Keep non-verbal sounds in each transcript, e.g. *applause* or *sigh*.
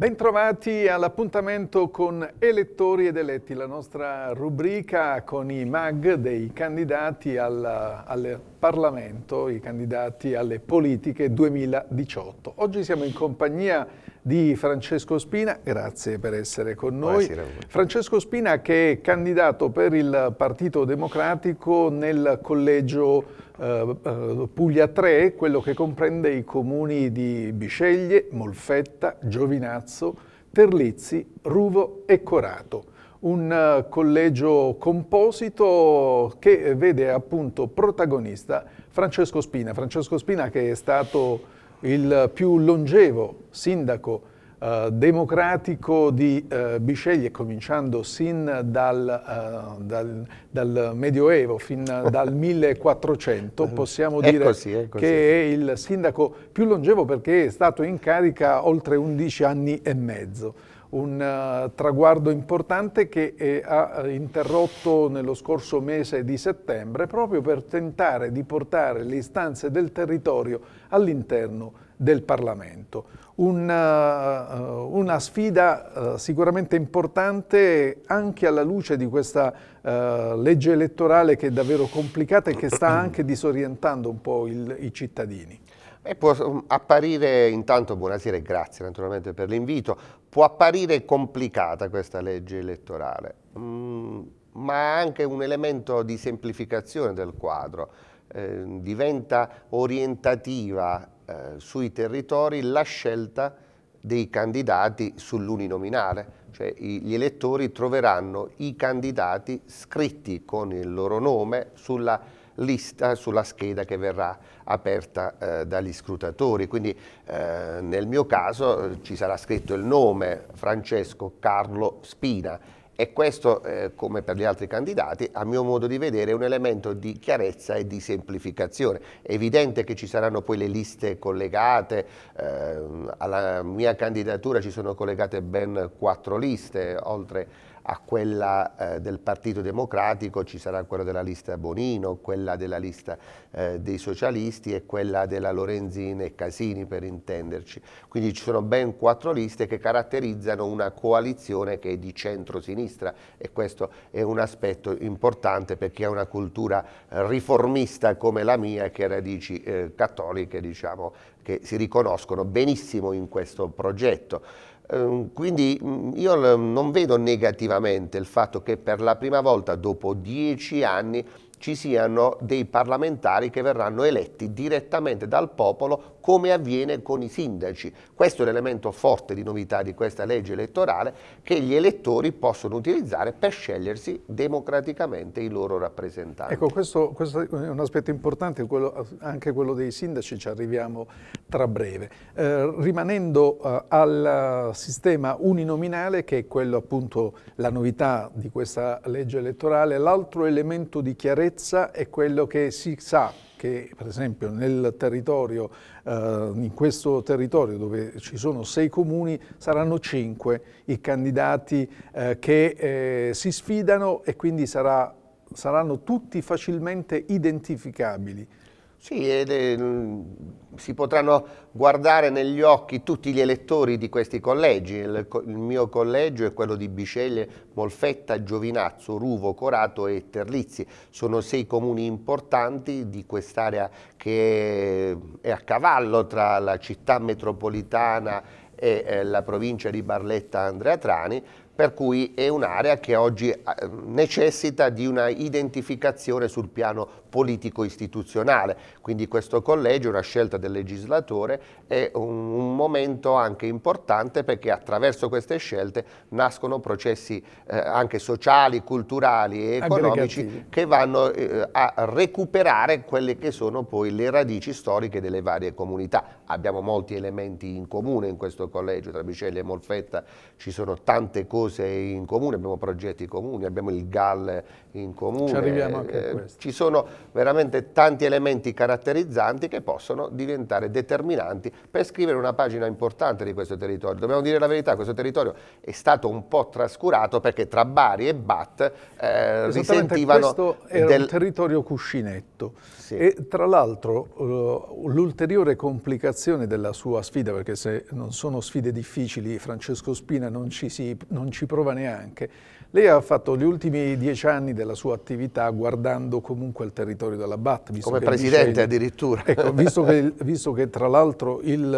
Bentrovati all'appuntamento con Elettori ed Eletti, la nostra rubrica con i mag dei candidati al, al, Parlamento, i candidati alle politiche 2018. Oggi siamo in compagnia di Francesco Spina. Grazie per essere con noi. Francesco Spina che è candidato per il Partito Democratico nel collegio eh, eh Puglia 3, quello che comprende i comuni di Bisceglie, Molfetta, Giovinazzo, Terlizzi, Ruvo e Corato. Un eh, collegio composito che vede appunto protagonista Francesco Spina. Francesco Spina che è stato il più longevo sindaco eh, democratico di eh, Bisceglie, cominciando sin dal, eh, dal, dal Medioevo, fin *laughs* dal 1400, eh, possiamo dire così, è così. che è il sindaco più longevo perché è stato in carica oltre 11 anni e mezzo un uh, traguardo importante che è, eh, ha eh, interrotto nello scorso mese di settembre proprio per tentare di portare le istanze del territorio all'interno del Parlamento. Una, uh, una sfida uh, sicuramente importante anche alla luce di questa legge elettorale che è davvero complicata e che sta anche disorientando un po' il, i cittadini. E può mm, apparire intanto, buonasera e grazie naturalmente per l'invito, Può apparire complicata questa legge elettorale, mm, ma ha anche un elemento di semplificazione del quadro. Eh, diventa orientativa eh, sui territori la scelta dei candidati sull'uninominale, cioè i, gli elettori troveranno i candidati scritti con il loro nome sulla lista, sulla scheda che verrà aperta eh, dagli scrutatori. Quindi eh, nel mio caso eh, ci sarà scritto il nome Francesco Carlo Spina e questo, eh, come per gli altri candidati, a mio modo di vedere è un elemento di chiarezza e di semplificazione. È evidente che ci saranno poi le liste collegate, eh, alla mia candidatura ci sono collegate ben quattro liste, oltre a a quella eh, del Partito Democratico ci sarà quella della lista Bonino, quella della lista eh, dei socialisti e quella della Lorenzini e Casini per intenderci. Quindi ci sono ben quattro liste che caratterizzano una coalizione che è di centro-sinistra e questo è un aspetto importante per chi ha una cultura eh, riformista come la mia che ha radici eh, cattoliche diciamo, che si riconoscono benissimo in questo progetto. Ehm, quindi mm, io non vedo negativamente il fatto che per la prima volta dopo dieci anni ci siano dei parlamentari che verranno eletti direttamente dal popolo come avviene con i sindaci. Questo è l'elemento forte di novità di questa legge elettorale che gli elettori possono utilizzare per scegliersi democraticamente i loro rappresentanti. Ecco, questo, questo è un aspetto importante, quello, anche quello dei sindaci, ci arriviamo tra breve. Eh, rimanendo eh, al sistema uninominale, che è quello appunto la novità di questa legge elettorale, l'altro elemento di chiarezza è quello che si sa che per esempio territorio, eh, in questo territorio dove ci sono sei comuni saranno cinque i candidati eh, che eh, si sfidano e quindi sarà, saranno tutti facilmente identificabili. Sì, è, mm, si potranno guardare negli occhi tutti gli elettori di questi collegi. Il, il mio collegio è quello di Biceglie, Molfetta, Giovinazzo, Ruvo, Corato e Terlizzi. Sono sei comuni importanti di quest'area che è a cavallo tra la città metropolitana e eh, la provincia di Barletta Andrea Trani per cui è un'area che oggi eh, necessita di una identificazione sul piano politico-istituzionale, quindi questo collegio una scelta del legislatore, è un, un, momento anche importante perché attraverso queste scelte nascono processi eh, anche sociali, culturali e economici Aggregati. che vanno eh, a recuperare quelle che sono poi le radici storiche delle varie comunità. Abbiamo molti elementi in comune in questo collegio, tra Biceglia e Molfetta ci sono tante cose musei in comune, abbiamo progetti comuni, abbiamo il GAL in comune. Ci arriviamo anche a eh, questo. Ci sono veramente tanti elementi caratterizzanti che possono diventare determinanti per scrivere una pagina importante di questo territorio. Dobbiamo dire la verità, questo territorio è stato un po' trascurato perché tra Bari e Bat eh, risentivano... questo era del... un territorio cuscinetto sì. e tra l'altro eh, l'ulteriore complicazione della sua sfida, perché se non sono sfide difficili Francesco Spina non ci, si, non ci ci prova neanche. Lei ha fatto gli ultimi dieci anni della sua attività guardando comunque il territorio della BAT. Come presidente Biceglie, addirittura. Ecco, *laughs* visto, che, visto che, tra l'altro il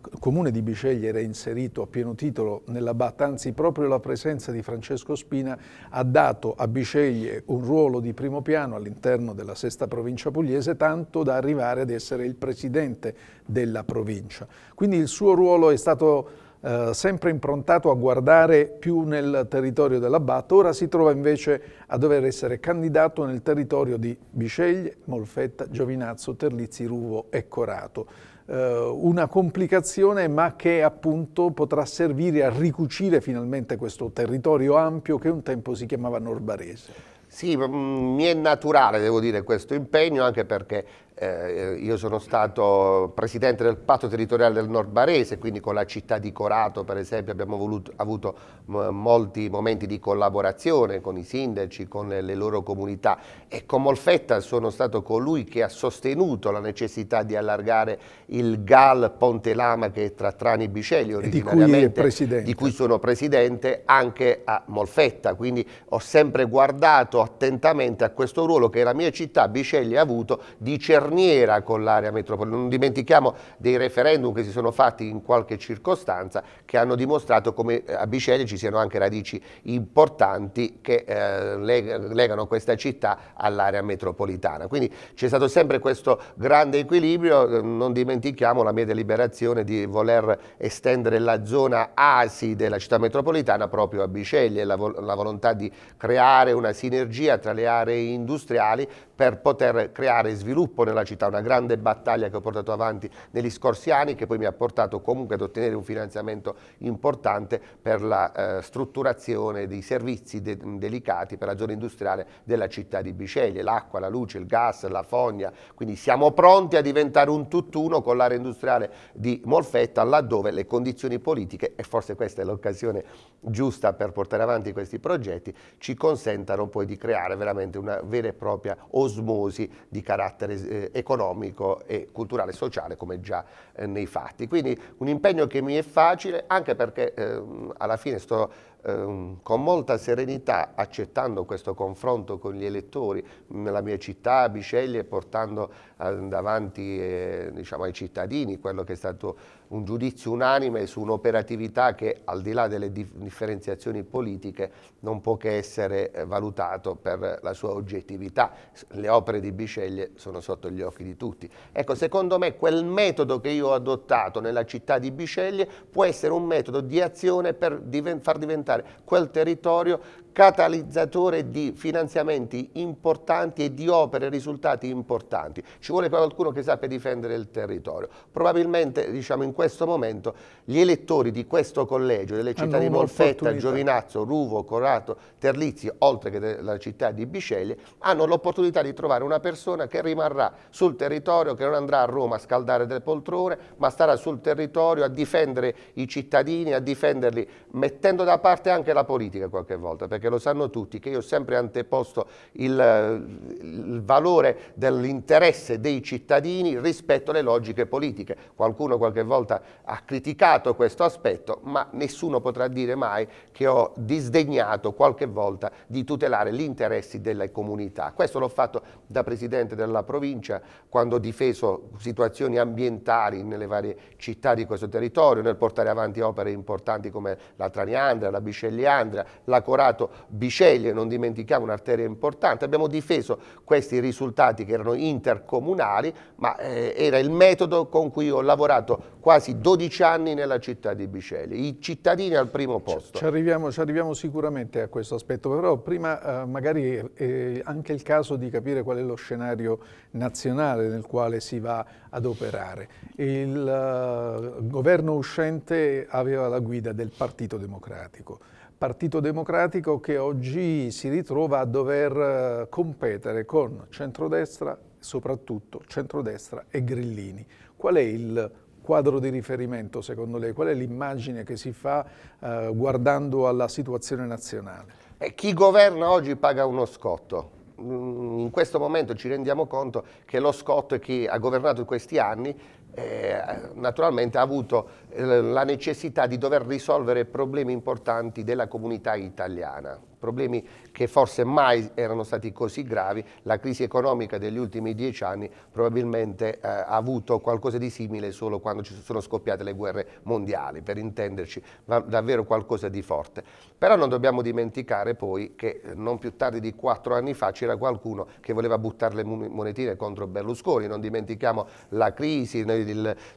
eh, comune di Biceglie era inserito a pieno titolo nella BAT, anzi proprio la presenza di Francesco Spina ha dato a Biceglie un ruolo di primo piano all'interno della sesta provincia pugliese, tanto da arrivare ad essere il presidente della provincia. Quindi il suo ruolo è stato eh, sempre improntato a guardare più nel territorio dell'Abbat, ora si trova invece a dover essere candidato nel territorio di Bisceglie, Molfetta, Giovinazzo, Terlizzi, Ruvo e Corato. Eh, una complicazione ma che appunto potrà servire a ricucire finalmente questo territorio ampio che un tempo si chiamava Norbarese. Sì, mm, mi è naturale, devo dire, questo impegno, anche perché eh, io sono stato presidente del patto territoriale del Nord Barese, quindi con la città di Corato per esempio abbiamo voluto, avuto molti momenti di collaborazione con i sindaci, con le loro comunità e con Molfetta sono stato colui che ha sostenuto la necessità di allargare il GAL Ponte Lama che è tra Trani e Bicelli originariamente, di cui, di cui sono presidente, anche a Molfetta, quindi ho sempre guardato attentamente a questo ruolo che la mia città Bicelli ha avuto di cercare carniera con l'area metropolitana. Non dimentichiamo dei referendum che si sono fatti in qualche circostanza che hanno dimostrato come eh, a Biceglie ci siano anche radici importanti che eh, leg legano questa città all'area metropolitana. Quindi c'è stato sempre questo grande equilibrio, non dimentichiamo la mia deliberazione di voler estendere la zona ASI della città metropolitana proprio a Biceglie, la, vo la volontà di creare una sinergia tra le aree industriali per poter creare sviluppo nella città, una grande battaglia che ho portato avanti negli scorsi anni che poi mi ha portato comunque ad ottenere un finanziamento importante per la eh, strutturazione dei servizi de delicati per la zona industriale della città di Biceglie, l'acqua, la luce, il gas, la fogna, quindi siamo pronti a diventare un tutt'uno con l'area industriale di Molfetta laddove le condizioni politiche, e forse questa è l'occasione giusta per portare avanti questi progetti, ci consentano poi di creare veramente una vera e propria osmosi di carattere eh, economico e culturale e sociale come già eh, nei fatti. Quindi un impegno che mi è facile anche perché ehm, alla fine sto ehm, con molta serenità accettando questo confronto con gli elettori nella mia città, a Biceglie, portando eh, davanti eh, diciamo, ai cittadini quello che è stato un giudizio unanime su un'operatività che al di là delle differenziazioni politiche non può che essere eh, valutato per la sua oggettività. Le opere di Bisceglie sono sotto gli occhi di tutti. Ecco, secondo me quel metodo che io ho adottato nella città di Bisceglie può essere un metodo di azione per diven far diventare quel territorio catalizzatore di finanziamenti importanti e di opere e risultati importanti. Ci vuole qualcuno che sappia difendere il territorio. Probabilmente diciamo, in questo momento gli elettori di questo collegio, delle città di Molfetta, Giovinazzo, Ruvo, Corato, Terlizzi, oltre che della città di Bisceglie, hanno l'opportunità di trovare una persona che rimarrà sul territorio, che non andrà a Roma a scaldare delle poltrone, ma starà sul territorio a difendere i cittadini, a difenderli, mettendo da parte anche la politica qualche volta, perché perché lo sanno tutti che io ho sempre anteposto il, il valore dell'interesse dei cittadini rispetto alle logiche politiche. Qualcuno qualche volta ha criticato questo aspetto, ma nessuno potrà dire mai che ho disdegnato qualche volta di tutelare gli interessi delle comunità. Questo l'ho fatto da Presidente della provincia quando ho difeso situazioni ambientali nelle varie città di questo territorio, nel portare avanti opere importanti come la Traniandra, la Biscelliandra, la Corato Biceglie, non dimentichiamo un'arteria importante, abbiamo difeso questi risultati che erano intercomunali, ma eh, era il metodo con cui ho lavorato quasi 12 anni nella città di Biceglie, i cittadini al primo posto. Ci arriviamo, ci arriviamo sicuramente a questo aspetto, però prima eh, magari è eh, anche il caso di capire qual è lo scenario nazionale nel quale si va ad operare. Il eh, governo uscente aveva la guida del Partito Democratico. Partito Democratico che oggi si ritrova a dover eh, competere con centrodestra, soprattutto centrodestra e Grillini. Qual è il quadro di riferimento secondo lei? Qual è l'immagine che si fa eh, guardando alla situazione nazionale? Eh, chi governa oggi paga uno scotto. Mm, in questo momento ci rendiamo conto che lo scotto è chi ha governato in questi anni eh, naturalmente ha avuto eh, la necessità di dover risolvere problemi importanti della comunità italiana, problemi che forse mai erano stati così gravi, la crisi economica degli ultimi dieci anni probabilmente eh, ha avuto qualcosa di simile solo quando ci sono scoppiate le guerre mondiali, per intenderci, ma davvero qualcosa di forte. Però non dobbiamo dimenticare poi che eh, non più tardi di quattro anni fa c'era qualcuno che voleva buttare le monetine contro Berlusconi, non dimentichiamo la crisi,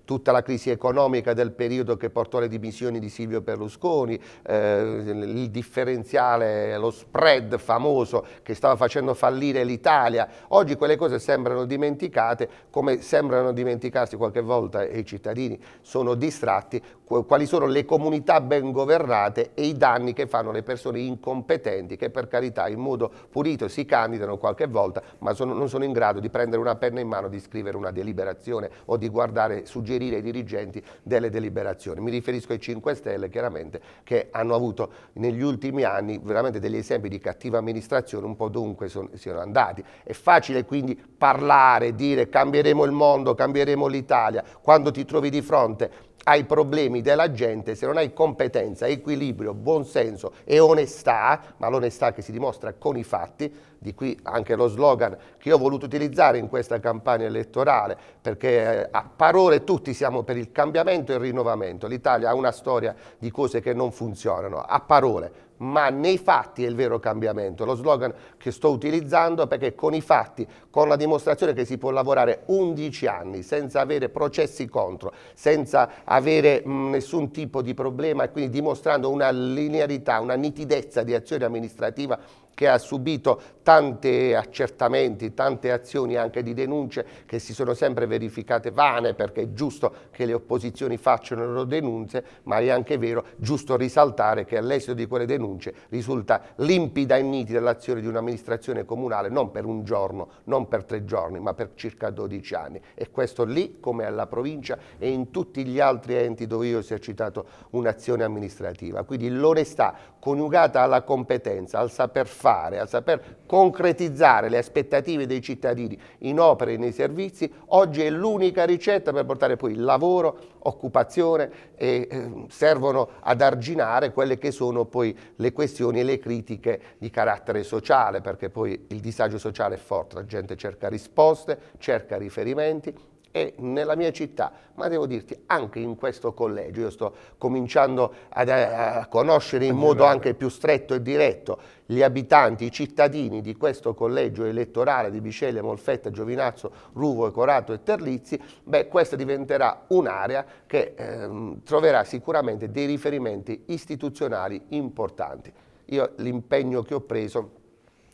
tutta la crisi economica del paese periodo che portò alle dimissioni di Silvio Berlusconi, eh, il differenziale, lo spread famoso che stava facendo fallire l'Italia. Oggi quelle cose sembrano dimenticate, come sembrano dimenticarsi qualche volta e i cittadini sono distratti, quali sono le comunità ben governate e i danni che fanno le persone incompetenti che per carità in modo pulito si candidano qualche volta ma sono, non sono in grado di prendere una penna in mano, di scrivere una deliberazione o di guardare, suggerire ai dirigenti delle deliberazioni liberazione. Mi riferisco ai 5 Stelle, chiaramente, che hanno avuto negli ultimi anni veramente degli esempi di cattiva amministrazione un po' dovunque siano andati. È facile quindi parlare, dire cambieremo il mondo, cambieremo l'Italia, quando ti trovi di fronte ai problemi della gente, se non hai competenza, equilibrio, buonsenso e onestà, ma l'onestà che si dimostra con i fatti, di qui anche lo slogan che ho voluto utilizzare in questa campagna elettorale, perché eh, a parole tutti siamo per il cambiamento e il rinnovamento. L'Italia ha una storia di cose che non funzionano, a parole, ma nei fatti è il vero cambiamento. Lo slogan che sto utilizzando perché con i fatti, con la dimostrazione che si può lavorare 11 anni senza avere processi contro, senza avere mh, nessun tipo di problema e quindi dimostrando una linearità, una nitidezza di azione amministrativa che ha subito tanti accertamenti, tante azioni anche di denunce che si sono sempre verificate vane perché è giusto che le opposizioni facciano le loro denunce, ma è anche vero, giusto risaltare che all'esito di quelle denunce risulta limpida e nitida l'azione di un'amministrazione comunale non per un giorno, non per tre giorni, ma per circa 12 anni e questo lì come alla provincia e in tutti gli altri enti dove io ho esercitato un'azione amministrativa. Quindi l'onestà coniugata alla competenza, al saper fare fare, a saper concretizzare le aspettative dei cittadini in opere e nei servizi, oggi è l'unica ricetta per portare poi lavoro, occupazione e eh, servono ad arginare quelle che sono poi le questioni e le critiche di carattere sociale, perché poi il disagio sociale è forte, la gente cerca risposte, cerca riferimenti, e nella mia città, ma devo dirti anche in questo collegio, io sto cominciando ad, eh, a, conoscere in modo anche più stretto e diretto gli abitanti, i cittadini di questo collegio elettorale di Bicele, Molfetta, Giovinazzo, Ruvo, Corato e Terlizzi, beh questa diventerà un'area che eh, troverà sicuramente dei riferimenti istituzionali importanti. Io l'impegno che ho preso,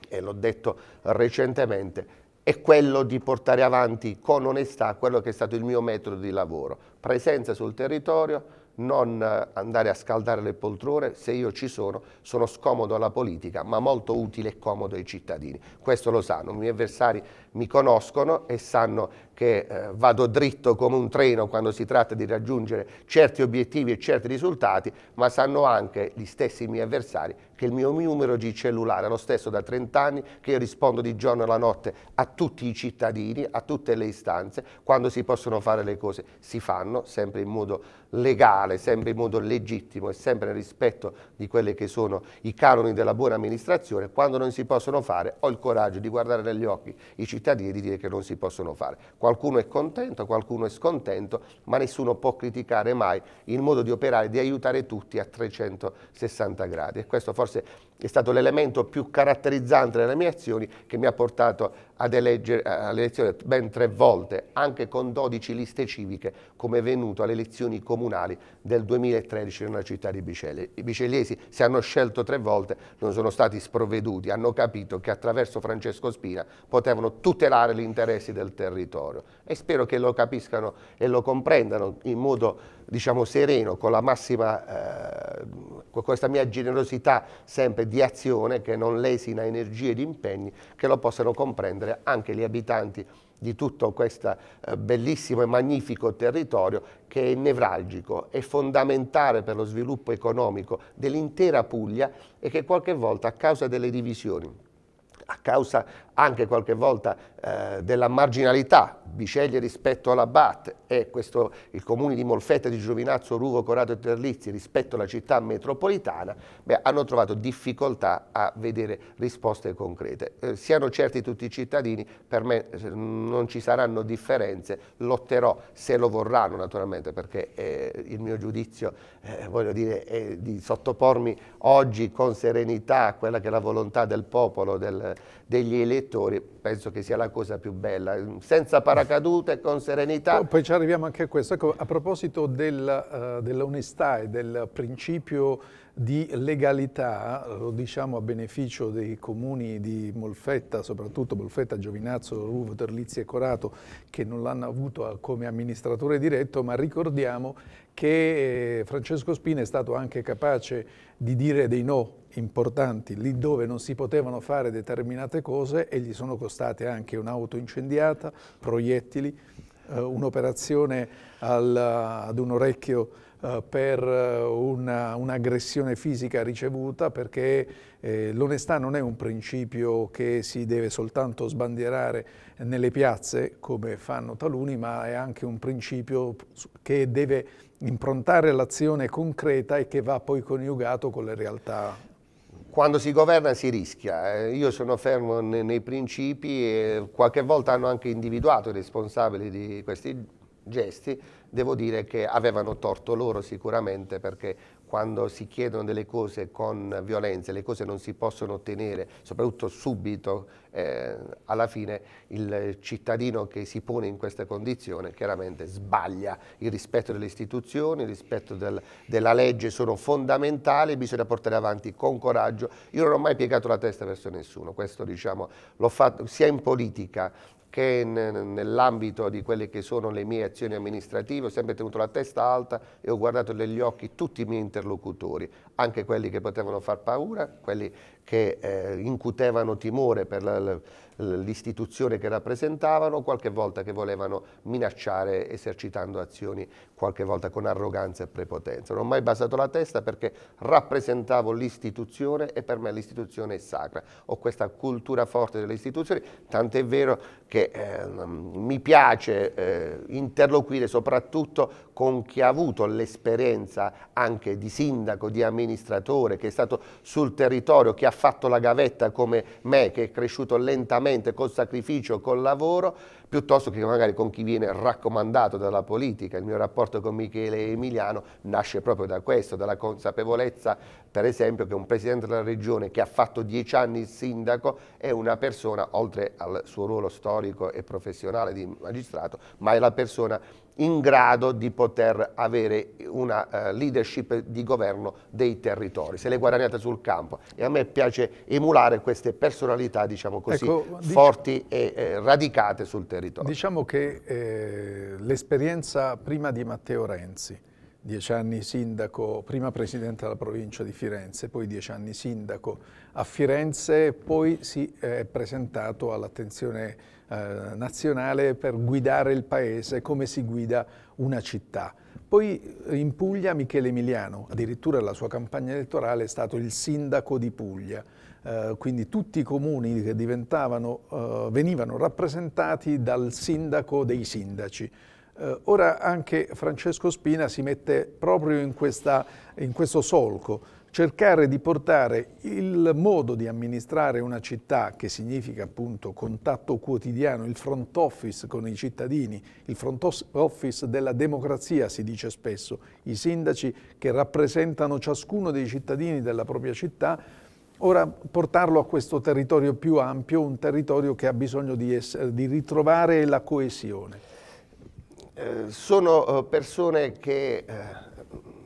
e l'ho detto recentemente, è quello di portare avanti con onestà quello che è stato il mio metodo di lavoro, presenza sul territorio, non andare a scaldare le poltrone, se io ci sono sono scomodo alla politica ma molto utile e comodo ai cittadini, questo lo sanno, i miei avversari mi conoscono e sanno che eh, vado dritto come un treno quando si tratta di raggiungere certi obiettivi e certi risultati, ma sanno anche gli stessi miei avversari che il mio numero di cellulare è lo stesso da 30 anni, che io rispondo di giorno e la notte a tutti i cittadini, a tutte le istanze, quando si possono fare le cose si fanno, sempre in modo legale, sempre in modo legittimo e sempre nel rispetto di quelli che sono i canoni della buona amministrazione, quando non si possono fare ho il coraggio di guardare negli occhi i cittadini e di dire che non si possono fare. Qualcuno è contento, qualcuno è scontento, ma nessuno può criticare mai il modo di operare, di aiutare tutti a 360 gradi e questo forse torcer. è stato l'elemento più caratterizzante delle mie azioni che mi ha portato ad eleggere eh, alle ben tre volte, anche con 12 liste civiche, come è venuto alle elezioni comunali del 2013 nella città di Biceglie. I biceliesi se hanno scelto tre volte, non sono stati sprovveduti, hanno capito che attraverso Francesco Spina potevano tutelare gli interessi del territorio e spero che lo capiscano e lo comprendano in modo diciamo sereno, con la massima, eh, con questa mia generosità sempre cioè di azione che non lesina energie ed impegni che lo possano comprendere anche gli abitanti di tutto questo eh, bellissimo e magnifico territorio che è nevralgico, è fondamentale per lo sviluppo economico dell'intera Puglia e che qualche volta a causa delle divisioni, a causa anche qualche volta eh, della marginalità Biceglie rispetto alla BAT e questo, il comune di Molfetta, di Giovinazzo, Ruvo, Corato e Terlizzi rispetto alla città metropolitana, beh, hanno trovato difficoltà a vedere risposte concrete. Eh, siano certi tutti i cittadini, per me eh, non ci saranno differenze, lotterò se lo vorranno naturalmente perché eh, il mio giudizio eh, voglio dire, è di sottopormi oggi con serenità a quella che è la volontà del popolo, del, degli elettori obiettori, penso che sia la cosa più bella, senza paracadute, con serenità. Poi ci arriviamo anche a questo. Ecco, a proposito del, uh, dell'onestà e del principio di legalità, lo diciamo a beneficio dei comuni di Molfetta, soprattutto Molfetta, Giovinazzo, Ruvo, Terlizzi e Corato, che non l'hanno avuto come amministratore diretto, ma ricordiamo che eh, Francesco Spina è stato anche capace di dire dei no importanti lì dove non si potevano fare determinate cose e gli sono costate anche un'auto incendiata, proiettili, eh, un'operazione ad un orecchio eh, per eh, un'aggressione un fisica ricevuta perché eh, l'onestà non è un principio che si deve soltanto sbandierare nelle piazze come fanno taluni ma è anche un principio che deve improntare l'azione concreta e che va poi coniugato con le realtà quando si governa si rischia. Eh. Io sono fermo nei, principi e qualche volta hanno anche individuato i responsabili di questi gesti. Devo dire che avevano torto loro sicuramente perché quando si chiedono delle cose con violenza, le cose non si possono ottenere, soprattutto subito, eh, alla fine il cittadino che si pone in questa condizione chiaramente sbaglia. Il rispetto delle istituzioni, il rispetto del, della legge sono fondamentali, bisogna portare avanti con coraggio. Io non ho mai piegato la testa verso nessuno, questo diciamo, l'ho fatto sia in politica che nell'ambito di quelle che sono le mie azioni amministrative ho sempre tenuto la testa alta e ho guardato negli occhi tutti i miei interlocutori, anche quelli che potevano far paura, quelli che eh, incutevano timore per l'istituzione che rappresentavano, qualche volta che volevano minacciare esercitando azioni qualche volta con arroganza e prepotenza. Non ho mai basato la testa perché rappresentavo l'istituzione e per me l'istituzione è sacra. Ho questa cultura forte delle istituzioni, tant'è vero che eh, mi piace eh, interloquire soprattutto con chi ha avuto l'esperienza anche di sindaco, di amministratore, che è stato sul territorio, che ha fatto la gavetta come me, che è cresciuto lentamente, col sacrificio, col lavoro, piuttosto che magari con chi viene raccomandato dalla politica. Il mio rapporto con Michele Emiliano nasce proprio da questo, dalla consapevolezza per esempio che un Presidente della Regione che ha fatto dieci anni il sindaco è una persona, oltre al suo ruolo storico e professionale di magistrato, ma è la persona in grado di poter avere una uh, leadership di governo dei territori, se le guadagnate sul campo. E a me piace emulare queste personalità, diciamo così, ecco, forti e eh, radicate sul territorio. Diciamo che eh, l'esperienza prima di Matteo Renzi, dieci anni sindaco, prima presidente della provincia di Firenze, poi dieci anni sindaco a Firenze, poi si è presentato all'attenzione eh, nazionale per guidare il paese come si guida una città. Poi eh, in Puglia Michele Emiliano, addirittura la sua campagna elettorale è stato il sindaco di Puglia, eh, quindi tutti i comuni che eh, venivano rappresentati dal sindaco dei sindaci. Eh, ora anche Francesco Spina si mette proprio in, questa, in questo solco, cercare di portare il modo di amministrare una città, che significa appunto contatto quotidiano, il front office con i cittadini, il front office della democrazia si dice spesso, i sindaci che rappresentano ciascuno dei cittadini della propria città, ora portarlo a questo territorio più ampio, un territorio che ha bisogno di, essere, di ritrovare la coesione. Eh, sono eh, persone che eh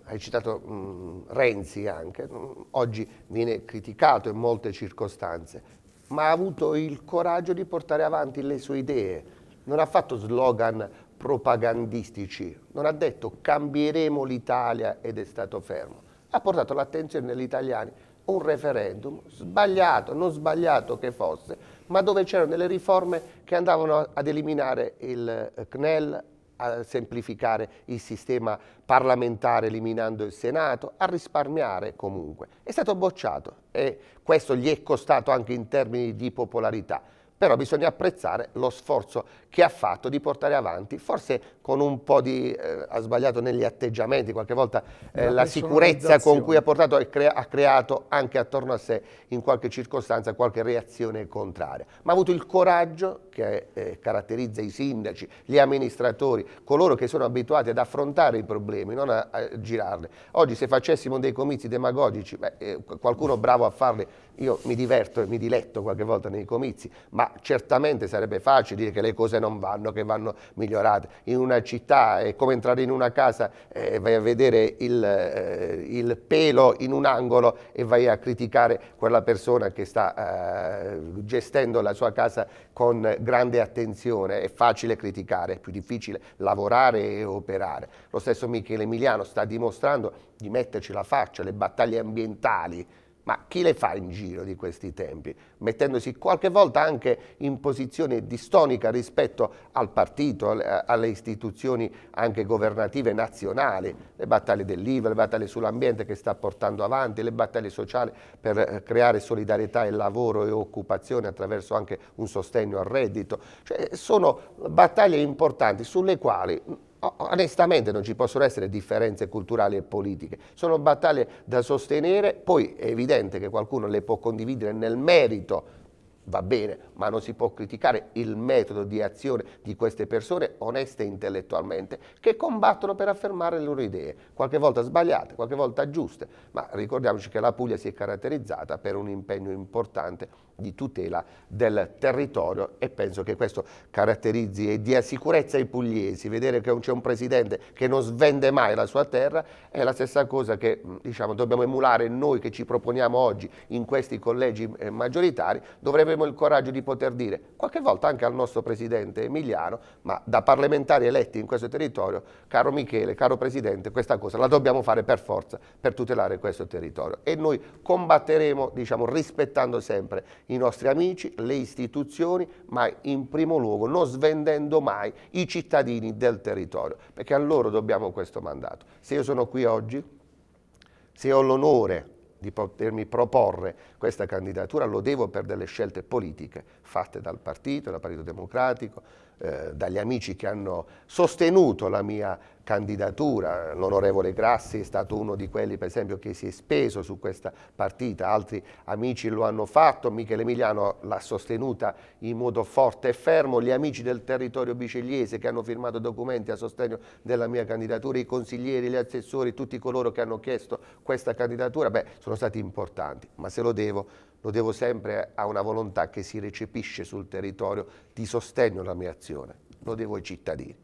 hai citato mh, mm, Renzi anche, mm, oggi viene criticato in molte circostanze, ma ha avuto il coraggio di portare avanti le sue idee, non ha fatto slogan propagandistici, non ha detto cambieremo l'Italia ed è stato fermo, ha portato l'attenzione degli italiani a un referendum sbagliato, non sbagliato che fosse, ma dove c'erano delle riforme che andavano ad eliminare il CNEL, eh, a semplificare il sistema parlamentare eliminando il Senato, a risparmiare comunque. È stato bocciato e questo gli è costato anche in termini di popolarità però bisogna apprezzare lo sforzo che ha fatto di portare avanti, forse con un po' di... Eh, ha sbagliato negli atteggiamenti, qualche volta eh, la sicurezza con cui ha portato crea, ha creato anche attorno a sé in qualche circostanza qualche reazione contraria. Ma ha avuto il coraggio che eh, caratterizza i sindaci, gli amministratori, coloro che sono abituati ad affrontare i problemi, non a, a girarli. Oggi se facessimo dei comizi demagogici, beh, eh, qualcuno bravo a farli, io mi diverto e mi diletto qualche volta nei comizi, ma certamente sarebbe facile dire che le cose non vanno, che vanno migliorate. In una città è come entrare in una casa, eh, vai a vedere il, eh, il, pelo in un angolo e vai a criticare quella persona che sta eh, gestendo la sua casa con grande attenzione. È facile criticare, è più difficile lavorare e operare. Lo stesso Michele Emiliano sta dimostrando di metterci la faccia, le battaglie ambientali, ma chi le fa in giro di questi tempi? Mettendosi qualche volta anche in posizione distonica rispetto al partito, eh, alle istituzioni anche governative nazionali, le battaglie dell'IVA, le battaglie sull'ambiente che sta portando avanti, le battaglie sociali per eh, creare solidarietà e lavoro e occupazione attraverso anche un sostegno al reddito. Cioè, sono battaglie importanti sulle quali onestamente non ci possono essere differenze culturali e politiche, sono battaglie da sostenere, poi è evidente che qualcuno le può condividere nel merito, va bene, ma non si può criticare il metodo di azione di queste persone oneste intellettualmente che combattono per affermare le loro idee, qualche volta sbagliate, qualche volta giuste, ma ricordiamoci che la Puglia si è caratterizzata per un impegno importante di tutela del territorio e penso che questo caratterizzi e dia sicurezza ai pugliesi, vedere che c'è un presidente che non svende mai la sua terra è la stessa cosa che diciamo, dobbiamo emulare noi che ci proponiamo oggi in questi collegi eh, maggioritari, dovremmo il coraggio di poter dire qualche volta anche al nostro presidente Emiliano, ma da parlamentari eletti in questo territorio, caro Michele, caro presidente, questa cosa la dobbiamo fare per forza per tutelare questo territorio e noi combatteremo diciamo, rispettando sempre i nostri amici, le istituzioni, ma in primo luogo non svendendo mai i cittadini del territorio, perché a loro dobbiamo questo mandato. Se io sono qui oggi, se ho l'onore di potermi proporre questa candidatura, lo devo per delle scelte politiche fatte dal partito, dal Partito Democratico, eh, dagli amici che hanno sostenuto la mia candidatura, l'onorevole Grassi è stato uno di quelli per esempio che si è speso su questa partita, altri amici lo hanno fatto, Michele Emiliano l'ha sostenuta in modo forte e fermo, gli amici del territorio bicigliese che hanno firmato documenti a sostegno della mia candidatura, i consiglieri, gli assessori, tutti coloro che hanno chiesto questa candidatura, beh sono stati importanti, ma se lo devo lo devo sempre a una volontà che si recepisce sul territorio di sostegno alla mia azione, lo devo ai cittadini.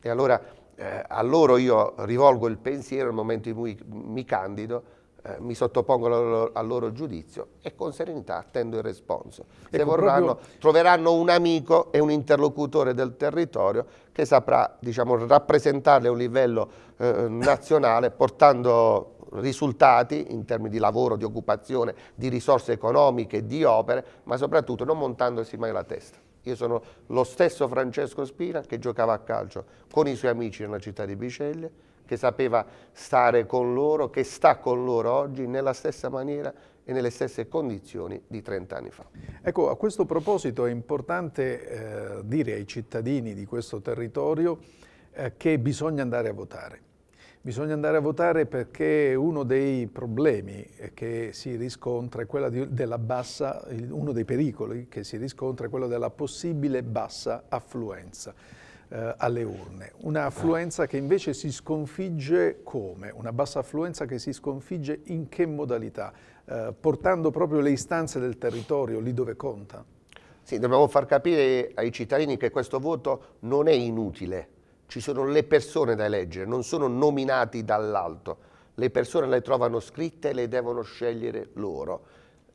E allora eh, a loro io rivolgo il pensiero nel momento in cui mi candido, eh, mi sottopongo al loro, al loro, giudizio e con serenità attendo il responso. Se ecco, vorranno, proprio... troveranno un amico e un interlocutore del territorio che saprà diciamo, rappresentarli a un livello eh, nazionale portando risultati in termini di lavoro, di occupazione, di risorse economiche, di opere, ma soprattutto non montandosi mai la testa. Io sono lo stesso Francesco Spina che giocava a calcio con i suoi amici nella città di Biceglie, che sapeva stare con loro, che sta con loro oggi nella stessa maniera e nelle stesse condizioni di 30 anni fa. Ecco, a questo proposito è importante eh, dire ai cittadini di questo territorio eh, che bisogna andare a votare. Bisogna andare a votare perché uno dei problemi che si riscontra è quello della bassa, uno dei pericoli che si riscontra è quello della possibile bassa affluenza eh, alle urne. Una affluenza che invece si sconfigge come? Una bassa affluenza che si sconfigge in che modalità? Eh, portando proprio le istanze del territorio lì dove conta? Sì, dobbiamo far capire ai cittadini che questo voto non è inutile, ci sono le persone da eleggere, non sono nominati dall'alto. Le persone le trovano scritte e le devono scegliere loro.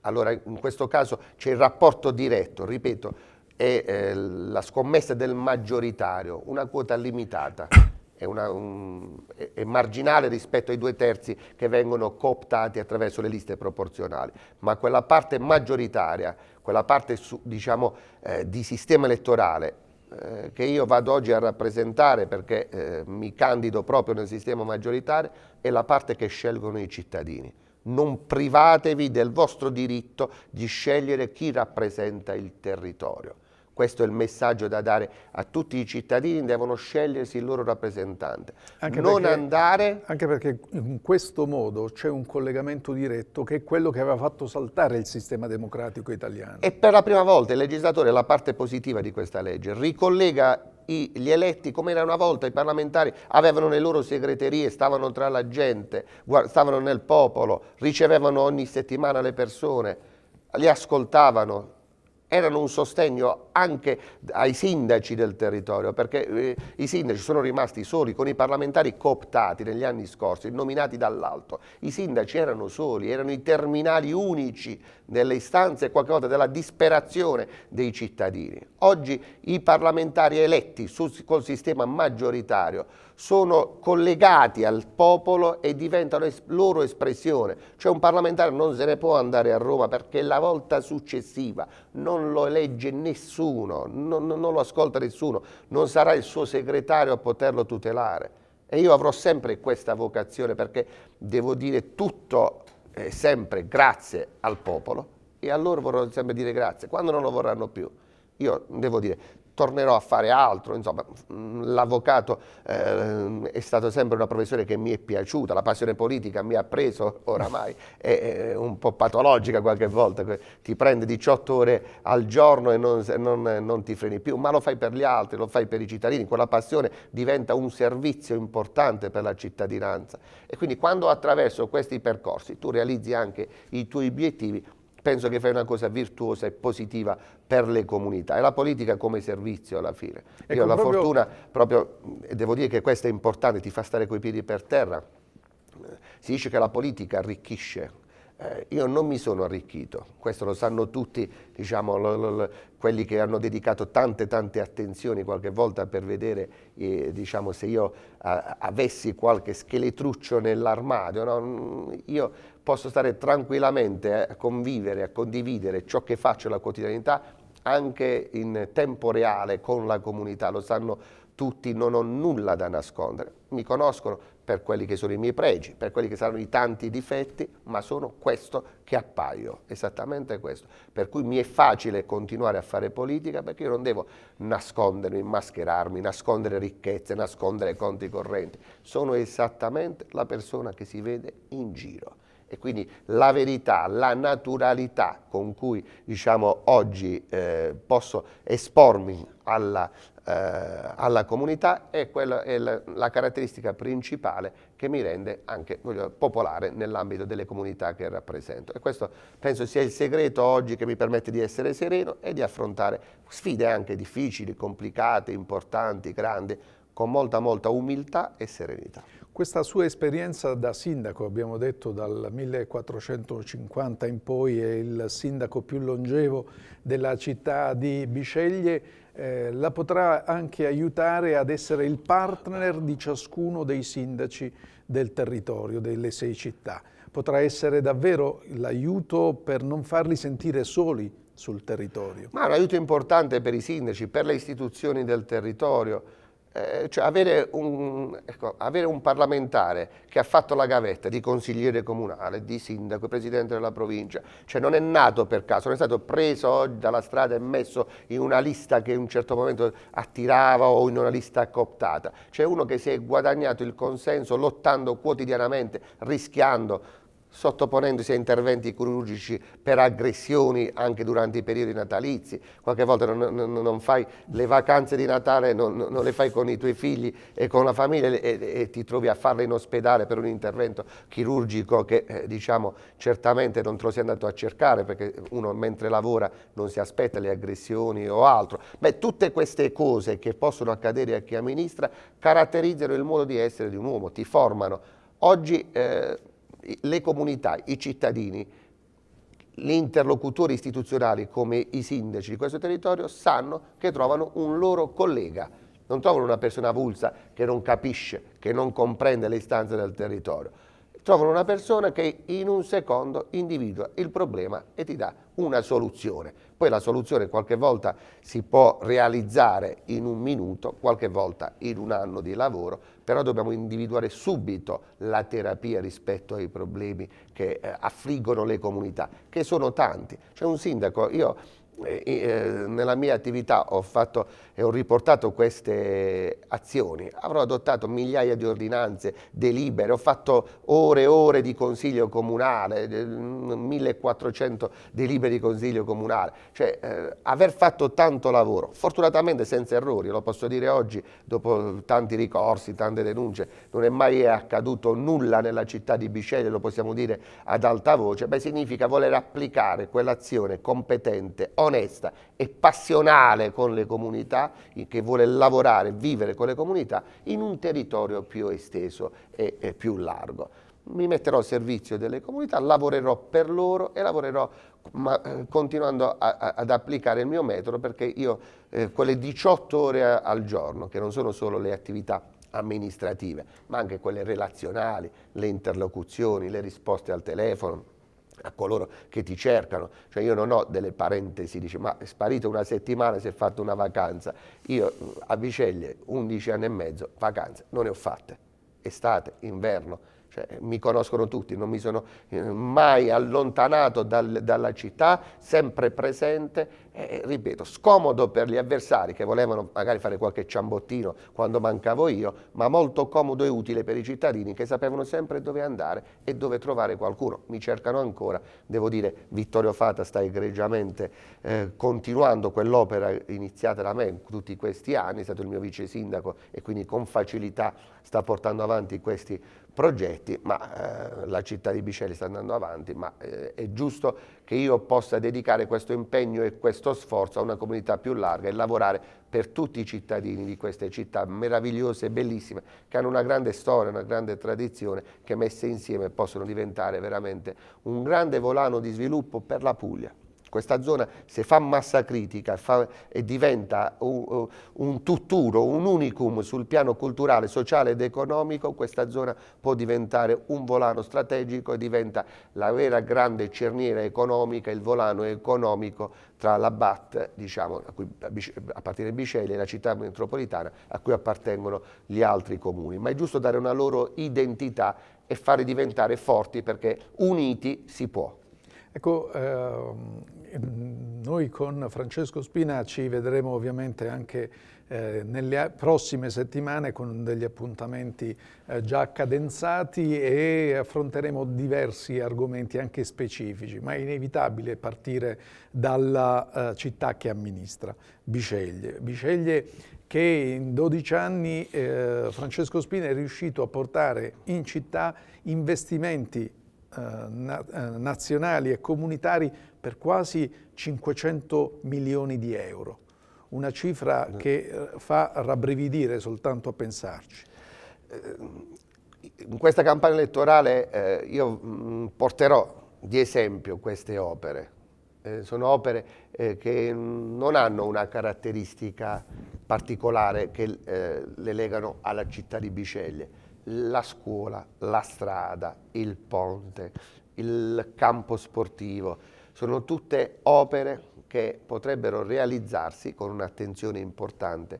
Allora in questo caso c'è il rapporto diretto, ripeto, è eh, la scommessa del maggioritario, una quota limitata. È, una, un, è, è, marginale rispetto ai due terzi che vengono cooptati attraverso le liste proporzionali, ma quella parte maggioritaria, quella parte su, diciamo, eh, di sistema elettorale eh, che io vado oggi a rappresentare perché eh, mi candido proprio nel sistema maggioritario è la parte che scelgono i cittadini. Non privatevi del vostro diritto di scegliere chi rappresenta il territorio. Questo è il messaggio da dare a tutti i cittadini, devono scegliersi il loro rappresentante. Anche non perché, andare... Anche perché in questo modo c'è un collegamento diretto che è quello che aveva fatto saltare il sistema democratico italiano. E per la prima volta il legislatore, la parte positiva di questa legge, ricollega gli eletti, come era una volta, i parlamentari avevano le loro segreterie, stavano tra la gente, stavano nel popolo, ricevevano ogni settimana le persone, li ascoltavano, erano un sostegno anche ai sindaci del territorio, perché eh, i sindaci sono rimasti soli con i parlamentari cooptati negli anni scorsi, nominati dall'alto. I sindaci erano soli, erano i terminali unici delle istanze e qualche volta della disperazione dei cittadini. Oggi i parlamentari eletti su, col sistema maggioritario sono collegati al popolo e diventano es loro espressione, cioè un parlamentare non se ne può andare a Roma perché la volta successiva non non lo elegge nessuno, non, non lo ascolta nessuno, non sarà il suo segretario a poterlo tutelare. E io avrò sempre questa vocazione perché devo dire tutto eh, sempre grazie al popolo e a loro vorrò sempre dire grazie, quando non lo vorranno più. Io devo dire, tornerò a fare altro, insomma mm, l'avvocato eh, è stata sempre una professione che mi è piaciuta, la passione politica mi ha preso oramai, *laughs* è, è un po' patologica qualche volta, ti prende 18 ore al giorno e non, non, non, ti freni più, ma lo fai per gli altri, lo fai per i cittadini, quella passione diventa un servizio importante per la cittadinanza e quindi quando attraverso questi percorsi tu realizzi anche i tuoi obiettivi, penso che fai una cosa virtuosa e positiva per le comunità. E la politica come servizio alla fine. Ecco, Io ho la proprio... fortuna proprio, devo dire che questo è importante, ti fa stare coi piedi per terra. Si dice che la politica arricchisce, eh, io non mi sono arricchito, questo lo sanno tutti diciamo, quelli che hanno dedicato tante tante attenzioni qualche volta per vedere eh, diciamo, se io eh, avessi qualche scheletruccio nell'armadio. No? Io posso stare tranquillamente a convivere, a condividere ciò che faccio nella quotidianità anche in tempo reale con la comunità, lo sanno tutti, non ho nulla da nascondere, mi conoscono per quelli che sono i miei pregi, per quelli che saranno i tanti difetti, ma sono questo che appaio, esattamente questo. Per cui mi è facile continuare a fare politica perché io non devo nascondermi, mascherarmi, nascondere ricchezze, nascondere conti correnti, sono esattamente la persona che si vede in giro e quindi la verità, la naturalità con cui diciamo, oggi eh, posso espormi alla, eh, alla comunità è, quella, è la, la, caratteristica principale che mi rende anche voglio, popolare nell'ambito delle comunità che rappresento. E questo penso sia il segreto oggi che mi permette di essere sereno e di affrontare sfide anche difficili, complicate, importanti, grandi, con molta molta umiltà e serenità. Questa sua esperienza da sindaco, abbiamo detto dal 1450 in poi, è il sindaco più longevo della città di Bisceglie, eh, la potrà anche aiutare ad essere il partner di ciascuno dei sindaci del territorio, delle sei città. Potrà essere davvero l'aiuto per non farli sentire soli sul territorio. Ma un aiuto importante per i sindaci, per le istituzioni del territorio, eh, cioè avere un, ecco, avere un, parlamentare che ha fatto la gavetta di consigliere comunale, di sindaco, presidente della provincia, cioè non è nato per caso, non è stato preso oggi dalla strada e messo in una lista che in un certo momento attirava o in una lista cooptata, c'è cioè uno che si è guadagnato il consenso lottando quotidianamente, rischiando, sottoponendosi a interventi chirurgici per aggressioni anche durante i periodi natalizi, qualche volta non, non, non fai le vacanze di Natale, non, non, le fai con i tuoi figli e con la famiglia e, e, ti trovi a farle in ospedale per un intervento chirurgico che eh, diciamo certamente non te lo sei andato a cercare perché uno mentre lavora non si aspetta le aggressioni o altro. Beh, tutte queste cose che possono accadere a chi amministra caratterizzano il modo di essere di un uomo, ti formano. Oggi eh, le comunità, i cittadini, gli interlocutori istituzionali come i sindaci di questo territorio sanno che trovano un loro collega, non trovano una persona avulsa che non capisce, che non comprende le istanze del territorio, trovano una persona che in un secondo individua il problema e ti dà una soluzione. Poi la soluzione qualche volta si può realizzare in un minuto, qualche volta in un anno di lavoro, però dobbiamo individuare subito la terapia rispetto ai problemi che eh, affliggono le comunità, che sono tanti. C'è un sindaco, io eh, eh, nella mia attività ho fatto e ho riportato queste azioni. Avrò adottato migliaia di ordinanze, delibere, ho fatto ore e ore di consiglio comunale, 1400 eh, mm, delibere di consiglio comunale, cioè eh, aver fatto tanto lavoro, fortunatamente senza errori, lo posso dire oggi, dopo tanti ricorsi, tante denunce, non è mai accaduto nulla nella città di Bisceglie, lo possiamo dire ad alta voce, beh significa voler applicare quell'azione competente, onesta e passionale con le comunità che vuole lavorare, vivere con le comunità in un territorio più esteso e, e più largo. Mi metterò al servizio delle comunità, lavorerò per loro e lavorerò ma, eh, continuando a, a, ad applicare il mio metodo perché io eh, quelle 18 ore a, al giorno, che non sono solo le attività amministrative, ma anche quelle relazionali, le interlocuzioni, le risposte al telefono, a coloro che ti cercano, cioè io non ho delle parentesi, dice ma è sparito una settimana, si è fatta una vacanza, io a Viceglie 11 anni e mezzo vacanze non ne ho fatte, estate, inverno, cioè, mi conoscono tutti, non mi sono eh, mai allontanato dal, dalla città, sempre presente, e, eh, ripeto, scomodo per gli avversari che volevano magari fare qualche ciambottino quando mancavo io, ma molto comodo e utile per i cittadini che sapevano sempre dove andare e dove trovare qualcuno. Mi cercano ancora, devo dire, Vittorio Fata sta egregiamente eh, continuando quell'opera iniziata da me tutti questi anni, è stato il mio vice sindaco e quindi con facilità sta portando avanti questi progetti, ma eh, la città di Bicelli sta andando avanti, ma eh, è giusto che io possa dedicare questo impegno e questo sforzo a una comunità più larga e lavorare per tutti i cittadini di queste città meravigliose e bellissime, che hanno una grande storia, una grande tradizione, che messe insieme possono diventare veramente un grande volano di sviluppo per la Puglia questa zona se fa massa critica fa, e diventa un, un, tutturo, un unicum sul piano culturale, sociale ed economico, questa zona può diventare un volano strategico e diventa la vera grande cerniera economica, il volano economico tra la BAT, diciamo, a cui da Biceglie, e la città metropolitana a cui appartengono gli altri comuni. Ma è giusto dare una loro identità e fare diventare forti perché uniti si può. Ecco, ehm, noi con Francesco Spina ci vedremo ovviamente anche eh, nelle prossime settimane con degli appuntamenti eh, già cadenzati e affronteremo diversi argomenti anche specifici, ma è inevitabile partire dalla eh, città che amministra, Biceglie. Biceglie che in 12 anni eh, Francesco Spina è riuscito a portare in città investimenti eh, eh, nazionali e comunitari per quasi 500 milioni di euro. Una cifra eh. che fa rabbrividire soltanto a pensarci. In questa campagna elettorale io mm, porterò di esempio queste opere. sono opere che non hanno una caratteristica particolare che le legano alla città di Biceglie la scuola, la strada, il ponte, il campo sportivo, sono tutte opere che potrebbero realizzarsi con un'attenzione importante,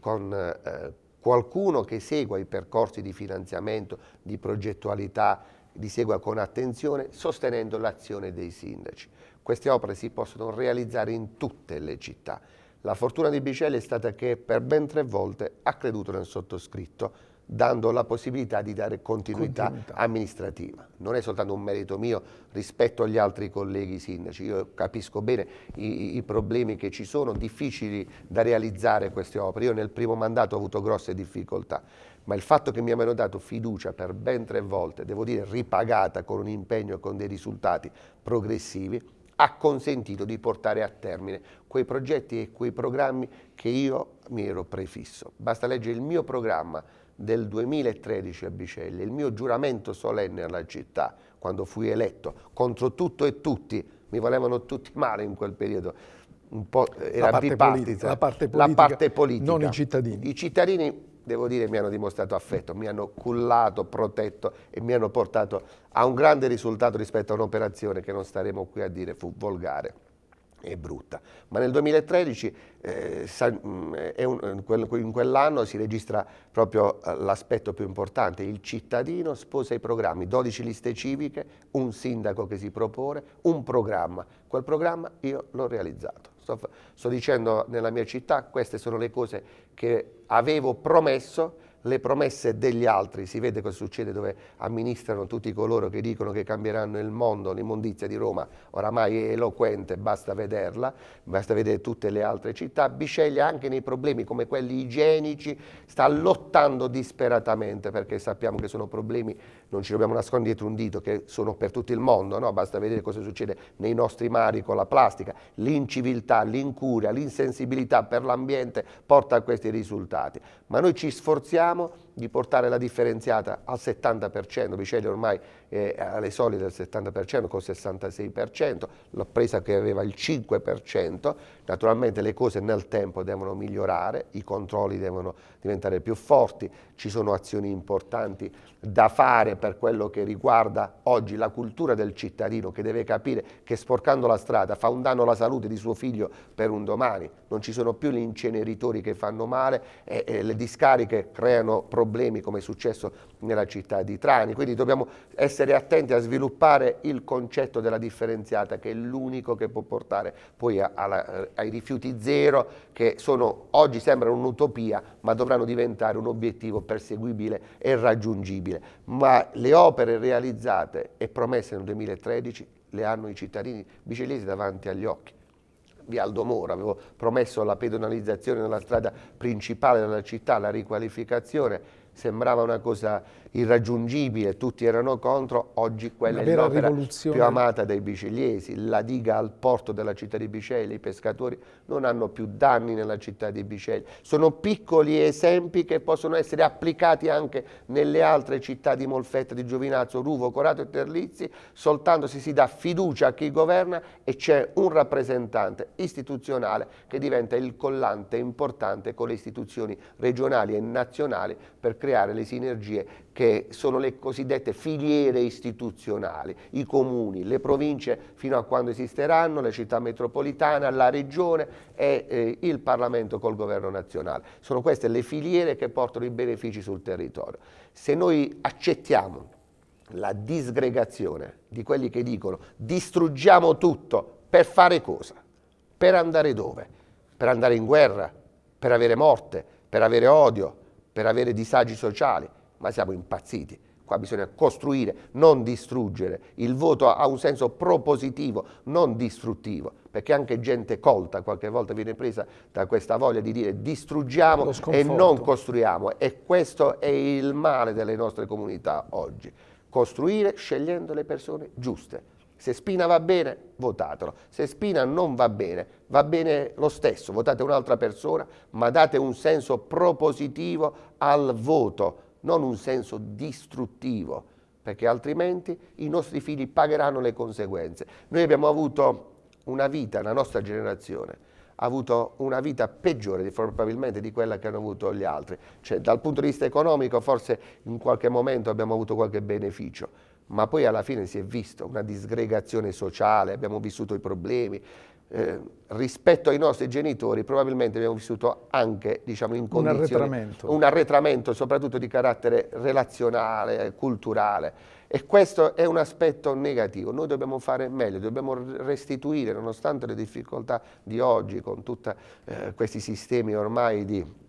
con eh, qualcuno che segua i percorsi di finanziamento, di progettualità, li segua con attenzione, sostenendo l'azione dei sindaci. Queste opere si possono realizzare in tutte le città. La fortuna di Bicelli è stata che per ben tre volte ha creduto nel sottoscritto, dando la possibilità di dare continuità, continuità, amministrativa. Non è soltanto un merito mio rispetto agli altri colleghi sindaci, io capisco bene i, i, problemi che ci sono, difficili da realizzare queste opere. Io nel primo mandato ho avuto grosse difficoltà, ma il fatto che mi abbiano dato fiducia per ben tre volte, devo dire ripagata con un impegno e con dei risultati progressivi, ha consentito di portare a termine quei progetti e quei programmi che io mi ero prefisso. Basta leggere il mio programma del 2013 a Bicelli, il mio giuramento solenne alla città, quando fui eletto, contro tutto e tutti, mi volevano tutti male in quel periodo, un po' era la parte, la, parte la parte politica, non i cittadini. I cittadini, devo dire, mi hanno dimostrato affetto, mi hanno cullato, protetto e mi hanno portato a un grande risultato rispetto a un'operazione che non staremo qui a dire fu volgare è brutta. Ma nel 2013, eh, mm, in quell'anno, si registra proprio eh, l'aspetto più importante, il cittadino sposa i programmi, 12 liste civiche, un sindaco che si propone, un programma. Quel programma io l'ho realizzato. Sto, sto dicendo nella mia città, queste sono le cose che avevo promesso le promesse degli altri, si vede cosa succede dove amministrano tutti coloro che dicono che cambieranno il mondo, l'immondizia di Roma, oramai è eloquente, basta vederla, basta vedere tutte le altre città, Bisceglie anche nei problemi come quelli igienici sta lottando disperatamente perché sappiamo che sono problemi, non ci dobbiamo nascondere dietro un dito, che sono per tutto il mondo, no? basta vedere cosa succede nei nostri mari con la plastica, l'inciviltà, l'incuria, l'insensibilità per l'ambiente porta a questi risultati, ma noi ci sforziamo abbiamo di portare la differenziata al 70%, Vicelli ormai è alle solite del 70% con 66%, l'ho presa che aveva il 5%, naturalmente le cose nel tempo devono migliorare, i controlli devono diventare più forti, ci sono azioni importanti da fare per quello che riguarda oggi la cultura del cittadino che deve capire che sporcando la strada fa un danno alla salute di suo figlio per un domani, non ci sono più gli inceneritori che fanno male e, e le discariche creano problemi problemi come è successo nella città di Trani. Quindi dobbiamo essere attenti a sviluppare il concetto della differenziata che è l'unico che può portare poi alla, ai rifiuti zero che sono, oggi sembrano un'utopia ma dovranno diventare un obiettivo perseguibile e raggiungibile. Ma le opere realizzate e promesse nel 2013 le hanno i cittadini bicellesi davanti agli occhi. Vialdo Moro, avevo promesso la pedonalizzazione della strada principale della città, la riqualificazione sembraba una cosa irraggiungibile, tutti erano contro, oggi quella è l'opera più amata dai biceliesi, la diga al porto della città di Biceli, i pescatori non hanno più danni nella città di Biceli, sono piccoli esempi che possono essere applicati anche nelle altre città di Molfetta, di Giovinazzo, Ruvo, Corato e Terlizzi, soltanto se si dà fiducia a chi governa e c'è un rappresentante istituzionale che diventa il collante importante con le istituzioni regionali e nazionali per creare le sinergie che sono le cosiddette filiere istituzionali, i comuni, le province fino a quando esisteranno, la città metropolitana, la regione e eh, il Parlamento col governo nazionale. Sono queste le filiere che portano i benefici sul territorio. Se noi accettiamo la disgregazione di quelli che dicono distruggiamo tutto per fare cosa? Per andare dove? Per andare in guerra, per avere morte, per avere odio, per avere disagi sociali ma siamo impazziti. Qua bisogna costruire, non distruggere. Il voto ha un senso propositivo, non distruttivo, perché anche gente colta qualche volta viene presa da questa voglia di dire distruggiamo e non costruiamo. E questo è il male delle nostre comunità oggi. Costruire scegliendo le persone giuste. Se Spina va bene, votatelo. Se Spina non va bene, va bene lo stesso, votate un'altra persona, ma date un senso propositivo al voto non un senso distruttivo, perché altrimenti i nostri figli pagheranno le conseguenze. Noi abbiamo avuto una vita, la nostra generazione, ha avuto una vita peggiore probabilmente di quella che hanno avuto gli altri. Cioè, dal punto di vista economico forse in qualche momento abbiamo avuto qualche beneficio, ma poi alla fine si è visto una disgregazione sociale, abbiamo vissuto i problemi, eh, rispetto ai nostri genitori probabilmente abbiamo vissuto anche diciamo, in condizioni, un arretramento. un arretramento soprattutto di carattere relazionale, culturale e questo è un aspetto negativo, noi dobbiamo fare meglio, dobbiamo restituire nonostante le difficoltà di oggi con tutti eh, questi sistemi ormai di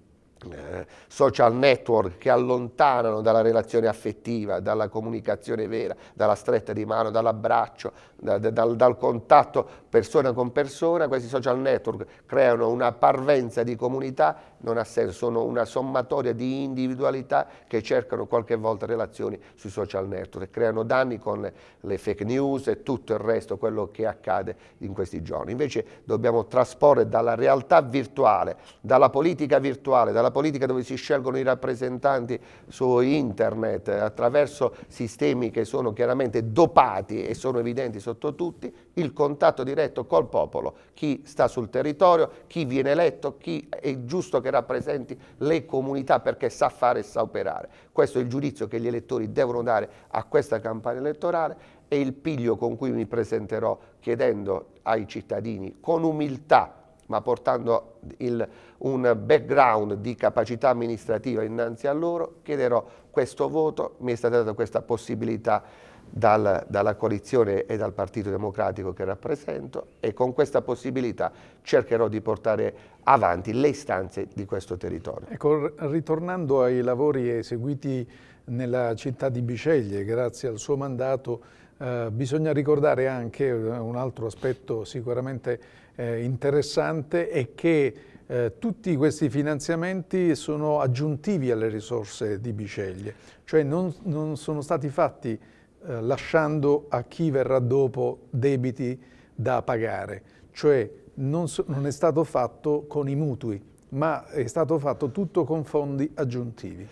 eh, social network che allontanano dalla relazione affettiva, dalla comunicazione vera, dalla stretta di mano, dall'abbraccio, da, da, dal, dal contatto persona con persona, questi social network creano una parvenza di comunità, non ha senso, sono una sommatoria di individualità che cercano qualche volta relazioni sui social network creano danni con le fake news e tutto il resto, quello che accade in questi giorni. Invece dobbiamo trasporre dalla realtà virtuale, dalla politica virtuale, dalla politica dove si scelgono i rappresentanti su internet attraverso sistemi che sono chiaramente dopati e sono evidenti sotto tutti, il contatto diretto col popolo, chi sta sul territorio, chi viene eletto, chi è giusto che rappresenti le comunità perché sa fare e sa operare. Questo è il giudizio che gli elettori devono dare a questa campagna elettorale e il piglio con cui mi presenterò chiedendo ai cittadini con umiltà ma portando il, un background di capacità amministrativa innanzi a loro, chiederò questo voto, mi è stata data questa possibilità dal, dalla coalizione e dal Partito Democratico che rappresento e con questa possibilità cercherò di portare avanti le istanze di questo territorio. Ecco, ritornando ai lavori eseguiti nella città di Biceglie, grazie al suo mandato, eh, bisogna ricordare anche eh, un altro aspetto sicuramente eh, interessante è che eh, tutti questi finanziamenti sono aggiuntivi alle risorse di Biceglie, cioè non, non sono stati fatti eh, lasciando a chi verrà dopo debiti da pagare, cioè non, so, non è stato fatto con i mutui, ma è stato fatto tutto con fondi aggiuntivi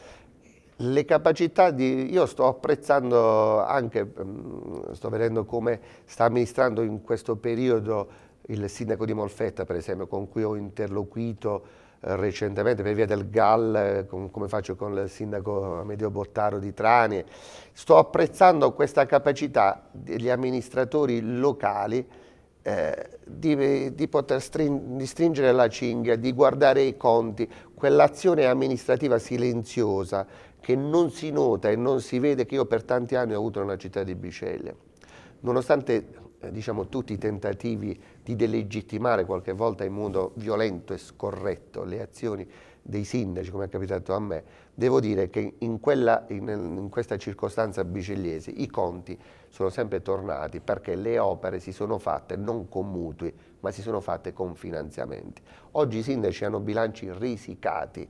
le capacità di... Io sto apprezzando anche, mm, sto vedendo come sta amministrando in questo periodo il sindaco di Molfetta, per esempio, con cui ho interloquito eh, recentemente per via del GAL, eh, com come faccio con il sindaco Amedeo Bottaro di Trani. Sto apprezzando questa capacità degli amministratori locali eh, di, di, poter string di stringere la cinghia, di guardare i conti, quell'azione amministrativa silenziosa che non si nota e non si vede che io per tanti anni ho avuto nella città di Biceglie. Nonostante eh, diciamo, tutti i tentativi di delegittimare qualche volta in modo violento e scorretto le azioni dei sindaci, come è capitato a me, devo dire che in, quella, in, in questa circostanza bicellese i conti sono sempre tornati perché le opere si sono fatte non con mutui, ma si sono fatte con finanziamenti. Oggi i sindaci hanno bilanci risicati.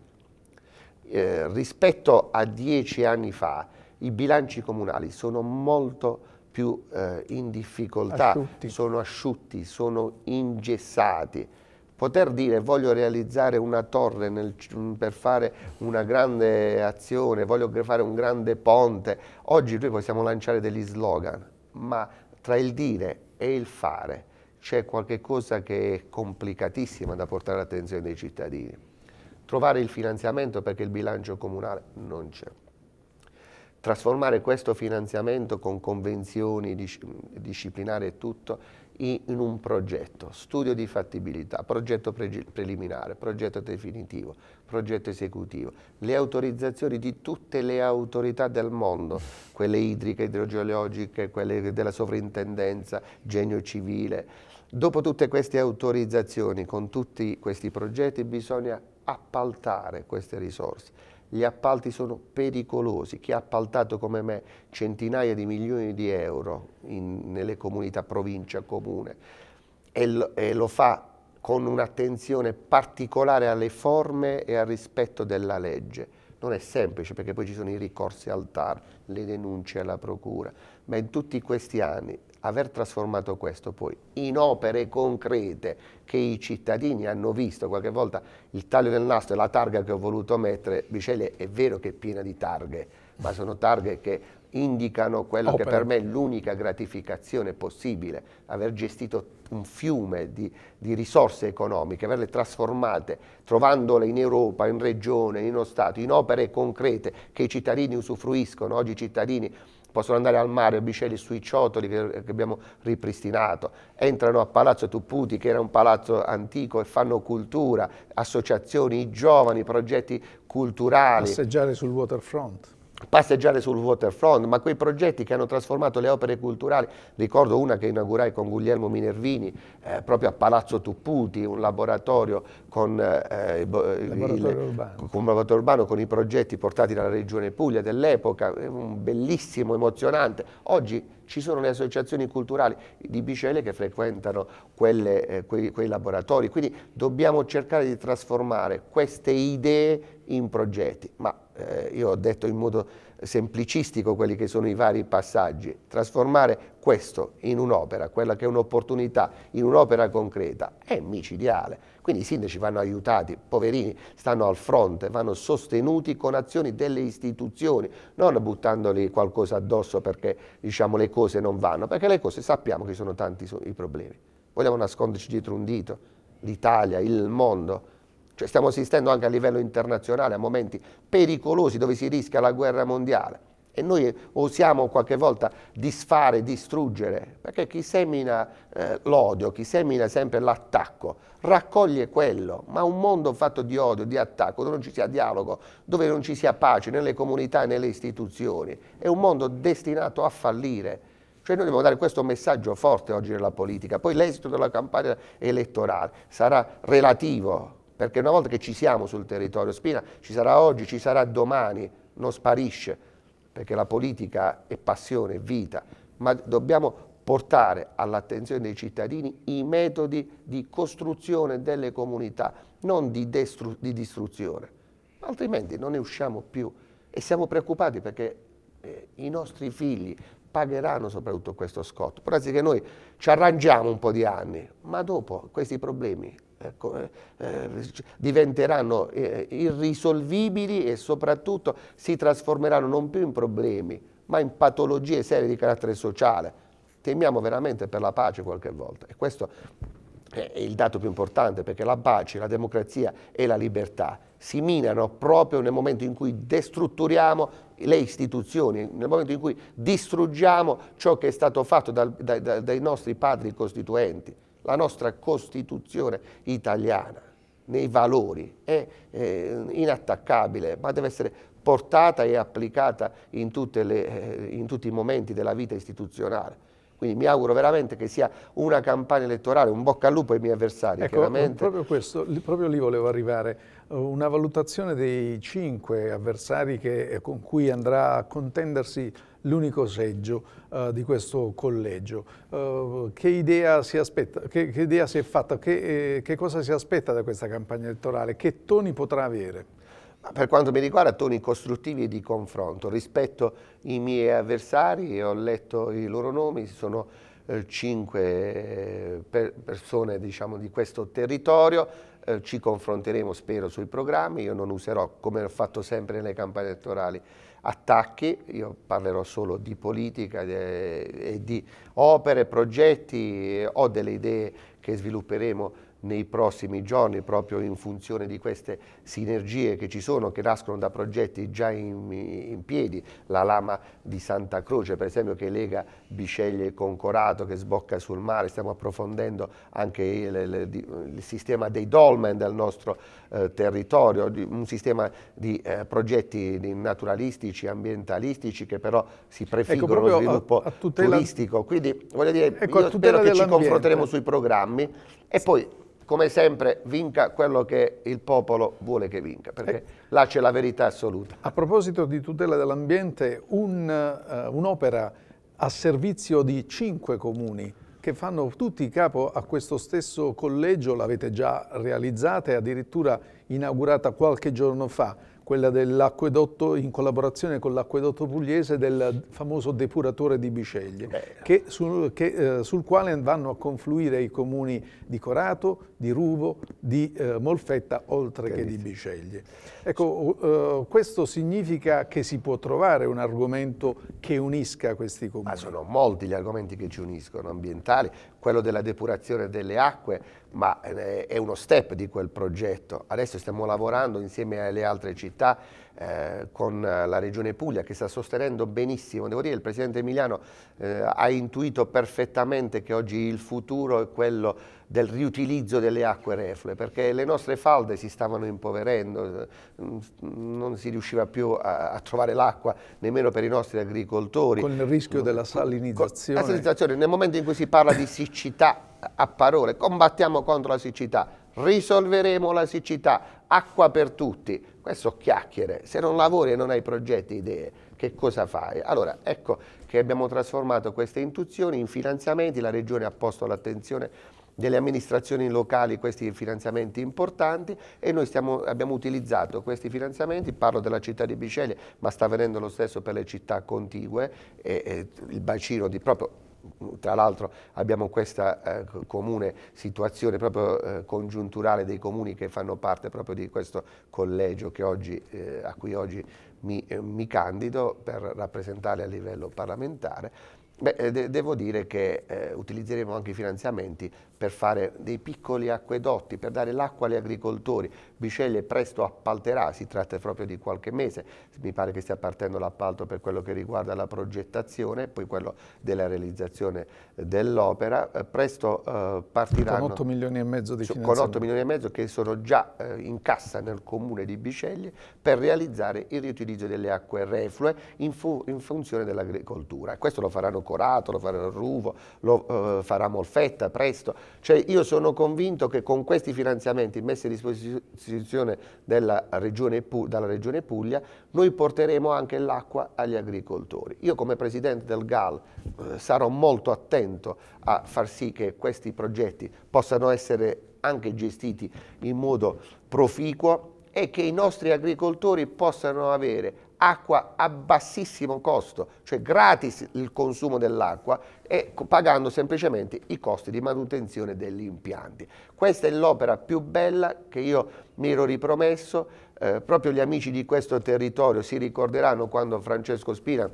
Eh, rispetto a dieci anni fa i bilanci comunali sono molto più eh, in difficoltà, asciutti. sono asciutti, sono ingessati. Poter dire voglio realizzare una torre nel, mm, per fare una grande azione, voglio fare un grande ponte, oggi noi possiamo lanciare degli slogan, ma tra il dire e il fare c'è qualche cosa che è complicatissima da portare all'attenzione dei cittadini. Trovare il finanziamento perché il bilancio comunale non c'è trasformare questo finanziamento con convenzioni disciplinari e tutto in un progetto, studio di fattibilità, progetto pre preliminare, progetto definitivo, progetto esecutivo, le autorizzazioni di tutte le autorità del mondo, quelle idriche, idrogeologiche, quelle della sovrintendenza, genio civile. Dopo tutte queste autorizzazioni, con tutti questi progetti, bisogna appaltare queste risorse gli appalti sono pericolosi. Chi ha appaltato come me centinaia di milioni di euro in, nelle comunità, provincia, comune e, e lo fa con un'attenzione particolare alle forme e al rispetto della legge. Non è semplice perché poi ci sono i ricorsi al TAR, le denunce alla procura, ma in tutti questi anni aver trasformato questo poi in opere concrete che i cittadini hanno visto, qualche volta il taglio del nastro e la targa che ho voluto mettere, Bicele è vero che è piena di targhe, ma sono targhe che indicano quello opere. che per me è l'unica gratificazione possibile, aver gestito un fiume di, di, risorse economiche, averle trasformate, trovandole in Europa, in regione, in uno Stato, in opere concrete che i cittadini usufruiscono, oggi i cittadini possono andare al mare, bicelli sui ciotoli che, eh, che, abbiamo ripristinato, entrano a Palazzo Tupputi che era un palazzo antico e fanno cultura, associazioni, i giovani, progetti culturali. Passeggiare sul waterfront passeggiare sul waterfront, ma quei progetti che hanno trasformato le opere culturali, ricordo una che inaugurai con Guglielmo Minervini eh, proprio a Palazzo Tupputi, un laboratorio con eh, eh laboratorio il, urbano. Con, laboratorio urbano con i progetti portati dalla Regione Puglia dell'epoca, un bellissimo, emozionante. Oggi ci sono le associazioni culturali di Bicele che frequentano quelle, eh, quei, quei laboratori, quindi dobbiamo cercare di trasformare queste idee in progetti, ma eh, io ho detto in modo semplicistico quelli che sono i vari passaggi, trasformare questo in un'opera, quella che è un'opportunità, in un'opera concreta, è micidiale. Quindi i sindaci vanno aiutati, poverini, stanno al fronte, vanno sostenuti con azioni delle istituzioni, non buttandoli qualcosa addosso perché diciamo, le cose non vanno, perché le cose sappiamo che sono tanti i problemi. Vogliamo nasconderci dietro un dito, l'Italia, il mondo, cioè stiamo assistendo anche a livello internazionale a momenti pericolosi dove si rischia la guerra mondiale e noi osiamo qualche volta disfare, distruggere, perché chi semina eh, l'odio, chi semina sempre l'attacco, raccoglie quello, ma un mondo fatto di odio, di attacco, dove non ci sia dialogo, dove non ci sia pace nelle comunità e nelle istituzioni, è un mondo destinato a fallire. Cioè noi dobbiamo dare questo messaggio forte oggi nella politica, poi l'esito della campagna elettorale sarà relativo, perché una volta che ci siamo sul territorio Spina, ci sarà oggi, ci sarà domani, non sparisce, perché la politica è passione, è vita, ma dobbiamo portare all'attenzione dei cittadini i metodi di costruzione delle comunità, non di, di distruzione, altrimenti non ne usciamo più e siamo preoccupati perché eh, i nostri figli pagheranno soprattutto questo scotto. Però anziché noi ci arrangiamo un po' di anni, ma dopo questi problemi Ecco, eh, eh, diventeranno eh, irrisolvibili e soprattutto si trasformeranno non più in problemi, ma in patologie serie di carattere sociale. Temiamo veramente per la pace qualche volta e questo è il dato più importante perché la pace, la democrazia e la libertà si minano proprio nel momento in cui destrutturiamo le istituzioni, nel momento in cui distruggiamo ciò che è stato fatto dal, dai, dai nostri padri costituenti la nostra Costituzione italiana nei valori è eh, inattaccabile, ma deve essere portata e applicata in, le, eh, in tutti i momenti della vita istituzionale. Quindi mi auguro veramente che sia una campagna elettorale, un bocca al lupo ai miei avversari. Ecco, chiaramente. Proprio, questo, proprio lì volevo arrivare. Eh, una valutazione dei cinque avversari che, eh, con cui andrà a contendersi l'unico seggio uh, di questo collegio. Uh, che, idea aspetta, che, che, idea si è fatta, che, eh, che cosa si aspetta da questa campagna elettorale, che toni potrà avere? Per quanto mi riguarda, toni costruttivi e di confronto. Rispetto ai miei avversari, ho letto i loro nomi, sono eh, cinque persone diciamo, di questo territorio, ci confronteremo spero sui programmi, io non userò, come ho fatto sempre nelle campagne elettorali, attacchi, io parlerò solo di politica e di opere, progetti, ho delle idee che svilupperemo nei prossimi giorni proprio in funzione di queste sinergie che ci sono, che nascono da progetti già in, in piedi, la lama di Santa Croce per esempio che lega Bisceglie con Corato che sbocca sul mare, stiamo approfondendo anche il, il, il sistema dei dolmen del nostro eh, territorio, un sistema di eh, progetti naturalistici, ambientalistici che però si ecco, prefiggono ecco, lo sviluppo a, a tutela, turistico, quindi voglio dire, ecco, io spero che ci confronteremo sui programmi e poi come sempre vinca quello che il popolo vuole che vinca, perché eh, là c'è la verità assoluta. A proposito di tutela dell'ambiente, eh, un'opera uh, un a servizio di cinque comuni che fanno tutti capo a questo stesso collegio, l'avete già realizzata e addirittura inaugurata qualche giorno fa quella dell'acquedotto in collaborazione con l'acquedotto pugliese del famoso depuratore di Biceglie, che sul, che, eh, sul, quale vanno a confluire i comuni di Corato, di Ruvo, di eh, Molfetta, oltre che di Biceglie. Ecco, eh, questo significa che si può trovare un argomento che unisca questi comuni. Ma sono molti gli argomenti che ci uniscono, ambientali, quello della depurazione delle acque, ma eh, è uno step di quel progetto. Adesso stiamo lavorando insieme alle altre città eh, con la Regione Puglia che sta sostenendo benissimo. Devo dire che il Presidente Emiliano eh, ha intuito perfettamente che oggi il futuro è quello del riutilizzo delle acque reflue perché le nostre falde si stavano impoverendo, eh, non si riusciva più a, a trovare l'acqua nemmeno per i nostri agricoltori. Con il rischio della salinizzazione. Con la salinizzazione, nel momento in cui si parla di siccità a parole, combattiamo contro la siccità, risolveremo la siccità, acqua per tutti, questo chiacchiere, se non lavori e non hai progetti, idee, che cosa fai? Allora, ecco che abbiamo trasformato queste intuizioni in finanziamenti, la Regione ha posto l'attenzione delle amministrazioni locali questi finanziamenti importanti e noi stiamo, abbiamo utilizzato questi finanziamenti, parlo della città di Biceglie ma sta avvenendo lo stesso per le città contigue, e, e il bacino di proprio tra l'altro abbiamo questa eh, comune situazione proprio eh, congiunturale dei comuni che fanno parte proprio di questo collegio oggi, eh, a cui oggi mi, eh, mi candido per rappresentare a livello parlamentare Beh, eh, de devo dire che eh, utilizzeremo anche i finanziamenti per fare dei piccoli acquedotti, per dare l'acqua agli agricoltori. Biceglie presto appalterà, si tratta proprio di qualche mese, mi pare che stia partendo l'appalto per quello che riguarda la progettazione, poi quello della realizzazione eh, dell'opera. Eh, presto eh, partiranno... Con 8 milioni e mezzo di finanziamenti. Con 8 milioni e mezzo che sono già eh, in cassa nel comune di Biceglie per realizzare il riutilizzo delle acque reflue in, fu in funzione dell'agricoltura. Questo lo faranno Corato, lo farà Ruvo, lo eh, farà Molfetta presto. Cioè io sono convinto che con questi finanziamenti messi a disposizione regione, dalla Regione Puglia noi porteremo anche l'acqua agli agricoltori. Io come Presidente del GAL eh, sarò molto attento a far sì che questi progetti possano essere anche gestiti in modo proficuo e che i nostri agricoltori possano avere acqua a bassissimo costo, cioè gratis il consumo dell'acqua e pagando semplicemente i costi di manutenzione degli impianti. Questa è l'opera più bella che io mi ero ripromesso, eh, proprio gli amici di questo territorio si ricorderanno quando Francesco Spina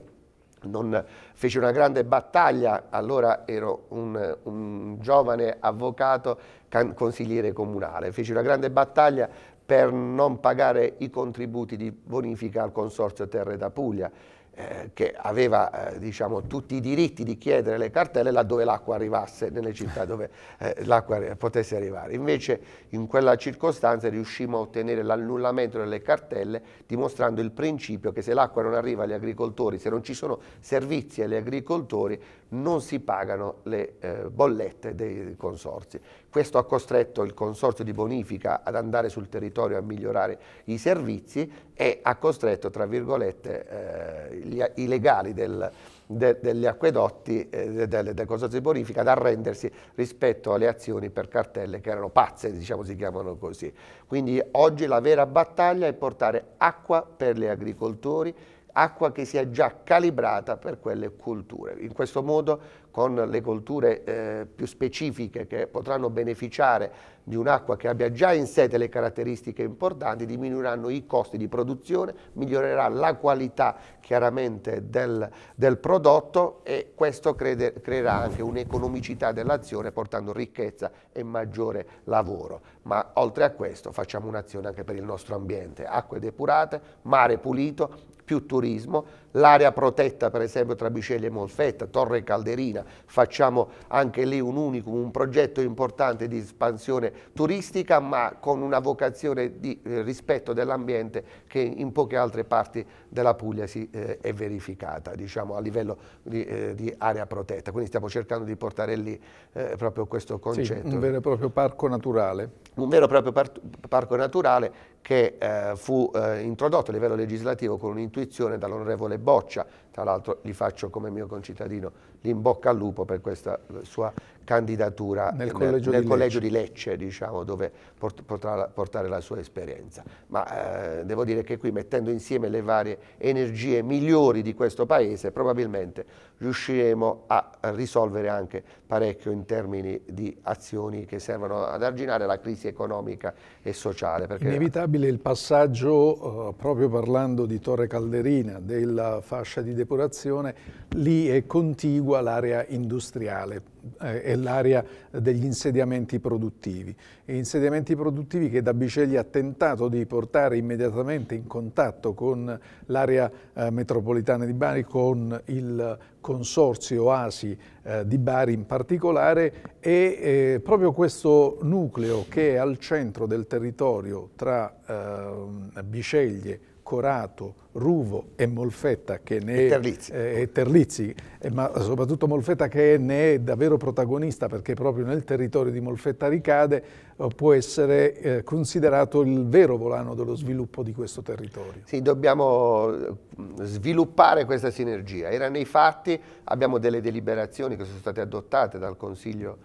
non fece una grande battaglia, allora ero un, un giovane avvocato consigliere comunale, fece una grande battaglia per non pagare i contributi di bonifica al Consorzio Terre da Puglia, eh, che aveva eh, diciamo, tutti i diritti di chiedere le cartelle laddove l'acqua arrivasse, nelle città dove eh, l'acqua potesse arrivare. Invece in quella circostanza riuscimmo a ottenere l'annullamento delle cartelle dimostrando il principio che se l'acqua non arriva agli agricoltori, se non ci sono servizi agli agricoltori, non si pagano le eh, bollette dei consorzi. Questo ha costretto il consorzio di bonifica ad andare sul territorio a migliorare i servizi e ha costretto, tra virgolette, eh, gli, i legali del, de, degli acquedotti eh, del, del, consorzio di bonifica ad arrendersi rispetto alle azioni per cartelle che erano pazze, diciamo si chiamano così. Quindi oggi la vera battaglia è portare acqua per gli agricoltori acqua che sia già calibrata per quelle colture. In questo modo con le colture eh, più specifiche che potranno beneficiare di un'acqua che abbia già in sé delle caratteristiche importanti, diminuiranno i costi di produzione, migliorerà la qualità chiaramente del, del prodotto e questo crede, creerà anche un'economicità dell'azione portando ricchezza e maggiore lavoro. Ma oltre a questo facciamo un'azione anche per il nostro ambiente, acque depurate, mare pulito, più turismo, l'area protetta per esempio tra Bicelli e Molfetta, Torre Calderina, facciamo anche lì un unicum, un progetto importante di espansione turistica ma con una vocazione di eh, rispetto dell'ambiente che in poche altre parti della Puglia si, eh, è verificata diciamo, a livello di, eh, di, area protetta, quindi stiamo cercando di portare lì eh, proprio questo concetto. Sì, un vero e proprio parco naturale. Un vero e proprio par parco naturale che eh, fu eh, introdotto a livello legislativo con un'intuizione dall'onorevole boccia, tra l'altro gli faccio come mio concittadino l'imbocca al lupo per questa eh, sua candidatura nel, nel, collegio, nel di collegio, di Lecce, diciamo, dove port potrà portare la sua esperienza. Ma eh, devo dire che qui mettendo insieme le varie energie migliori di questo Paese probabilmente riusciremo a risolvere anche parecchio in termini di azioni che servono ad arginare la crisi economica e sociale. Inevitabile il passaggio, eh, proprio parlando di Torre Calderina, della fascia di depurazione, lì è contigua l'area industriale e eh, l'area degli insediamenti produttivi. insediamenti produttivi che da Bicegli ha tentato di portare immediatamente in contatto con l'area eh, metropolitana di Bari, con il consorzio Oasi eh, di Bari in particolare e proprio questo nucleo che è al centro del territorio tra eh, Biceglie, Corato, Ruvo e Molfetta che ne è, Terlizzi. Eh, Terlizzi eh, ma soprattutto Molfetta che ne è davvero protagonista perché proprio nel territorio di Molfetta ricade, eh, può essere eh, considerato il vero volano dello sviluppo di questo territorio. Sì, dobbiamo eh, sviluppare questa sinergia. Era nei fatti, abbiamo delle deliberazioni che sono state adottate dal Consiglio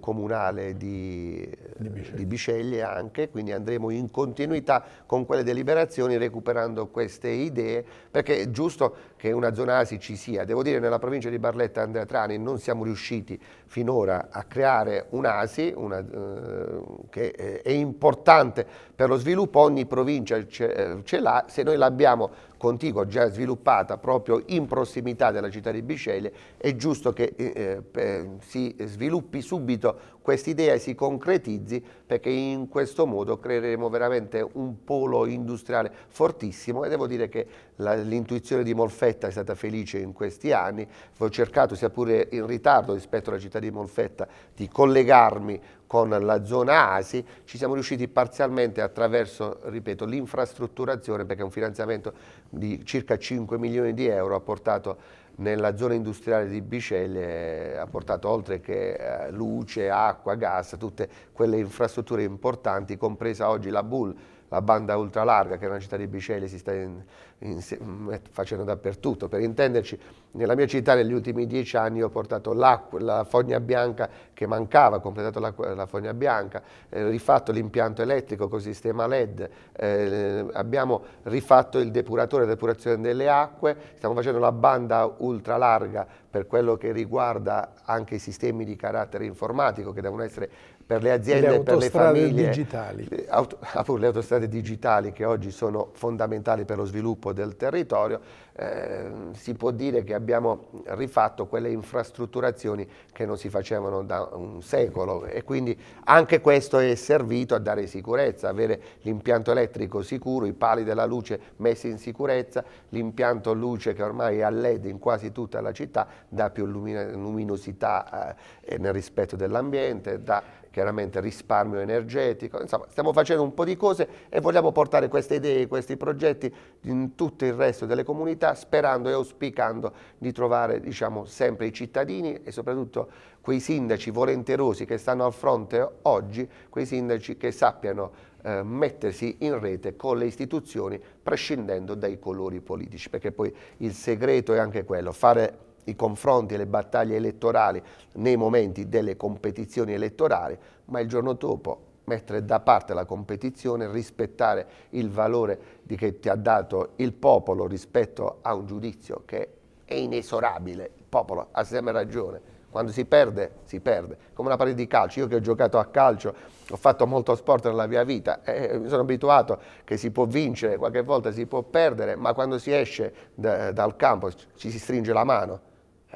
Comunale di, di, Bisceglie. di Bisceglie anche, quindi andremo in continuità con quelle deliberazioni recuperando queste queste idee, perché è giusto che una zona ASI ci sia. Devo dire nella provincia di Barletta Andrea Trani non siamo riusciti finora a creare un'ASI eh, che è importante per lo sviluppo, ogni provincia ce, eh, ce l'ha, se noi l'abbiamo contigua già sviluppata proprio in prossimità della città di Bisceglie, è giusto che eh, eh, si sviluppi subito questa idea e si concretizzi perché in questo modo creeremo veramente un polo industriale fortissimo e devo dire che l'intuizione di Molfetta è stata felice in questi anni, ho cercato sia pure in ritardo rispetto alla città di Molfetta di collegarmi con la zona ASI, ci siamo riusciti parzialmente attraverso, ripeto, l'infrastrutturazione, perché un finanziamento di circa 5 milioni di euro ha portato nella zona industriale di Bicelle eh, ha portato oltre che eh, luce, acqua, gas, tutte quelle infrastrutture importanti, compresa oggi la Bull, la banda ultralarga che è una città di Bicele si sta in, in, mm, eh, facendo dappertutto. Per intenderci, nella mia città negli ultimi dieci anni ho portato la fogna bianca che mancava, ho completato la, la fogna bianca, eh, rifatto l'impianto elettrico con sistema LED, eh, abbiamo rifatto il depuratore, la depurazione delle acque, stiamo facendo la banda ultralarga per quello che riguarda anche i sistemi di carattere informatico che devono essere per le aziende, e per le famiglie. Digitali. Auto, *laughs* le autostrade digitali che oggi sono fondamentali per lo sviluppo del territorio, eh, si può dire che abbiamo rifatto quelle infrastrutturazioni che non si facevano da un secolo e quindi anche questo è servito a dare sicurezza, avere l'impianto elettrico sicuro, i pali della luce messi in sicurezza, l'impianto luce che ormai è a LED in quasi tutta la città dà più luminosità eh, nel rispetto dell'ambiente, dà chiaramente risparmio energetico, insomma stiamo facendo un po' di cose e vogliamo portare queste idee, questi progetti in tutto il resto delle comunità sperando e auspicando di trovare diciamo, sempre i cittadini e soprattutto quei sindaci volenterosi che stanno al fronte oggi, quei sindaci che sappiano eh, mettersi in rete con le istituzioni prescindendo dai colori politici, perché poi il segreto è anche quello, fare i confronti e le battaglie elettorali nei momenti delle competizioni elettorali, ma il giorno dopo mettere da parte la competizione, rispettare il valore che ti ha dato il popolo rispetto a un giudizio che è inesorabile, il popolo ha sempre ragione, quando si perde, si perde, come una partita di calcio, io che ho giocato a calcio, ho fatto molto sport nella mia vita, e mi sono abituato che si può vincere, qualche volta si può perdere, ma quando si esce da, dal campo ci si stringe la mano,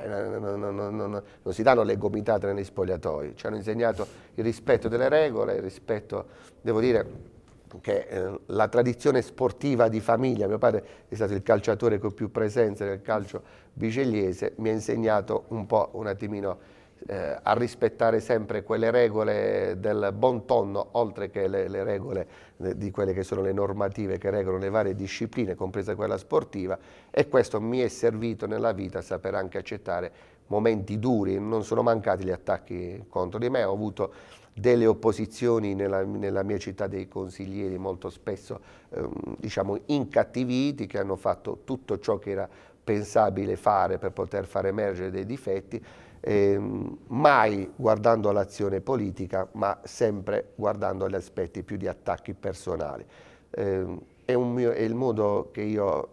non, non, non, non, si danno le gomitate negli spogliatoi, ci hanno insegnato il rispetto delle regole, il rispetto, devo dire, che eh, la tradizione sportiva di famiglia, mio padre è stato il calciatore con più presenze nel calcio bicegliese, mi ha insegnato un po' un attimino eh, a rispettare sempre quelle regole del bon tonno, oltre che le, le regole eh, di quelle che sono le normative che regolano le varie discipline, compresa quella sportiva, e questo mi è servito nella vita a saper anche accettare momenti duri, non sono mancati gli attacchi contro di me, ho avuto delle opposizioni nella, nella mia città dei consiglieri molto spesso ehm, diciamo, incattiviti che hanno fatto tutto ciò che era pensabile fare per poter far emergere dei difetti, ehm, mai guardando all'azione politica, ma sempre guardando agli aspetti più di attacchi personali. Eh, è, mio, è, il modo che io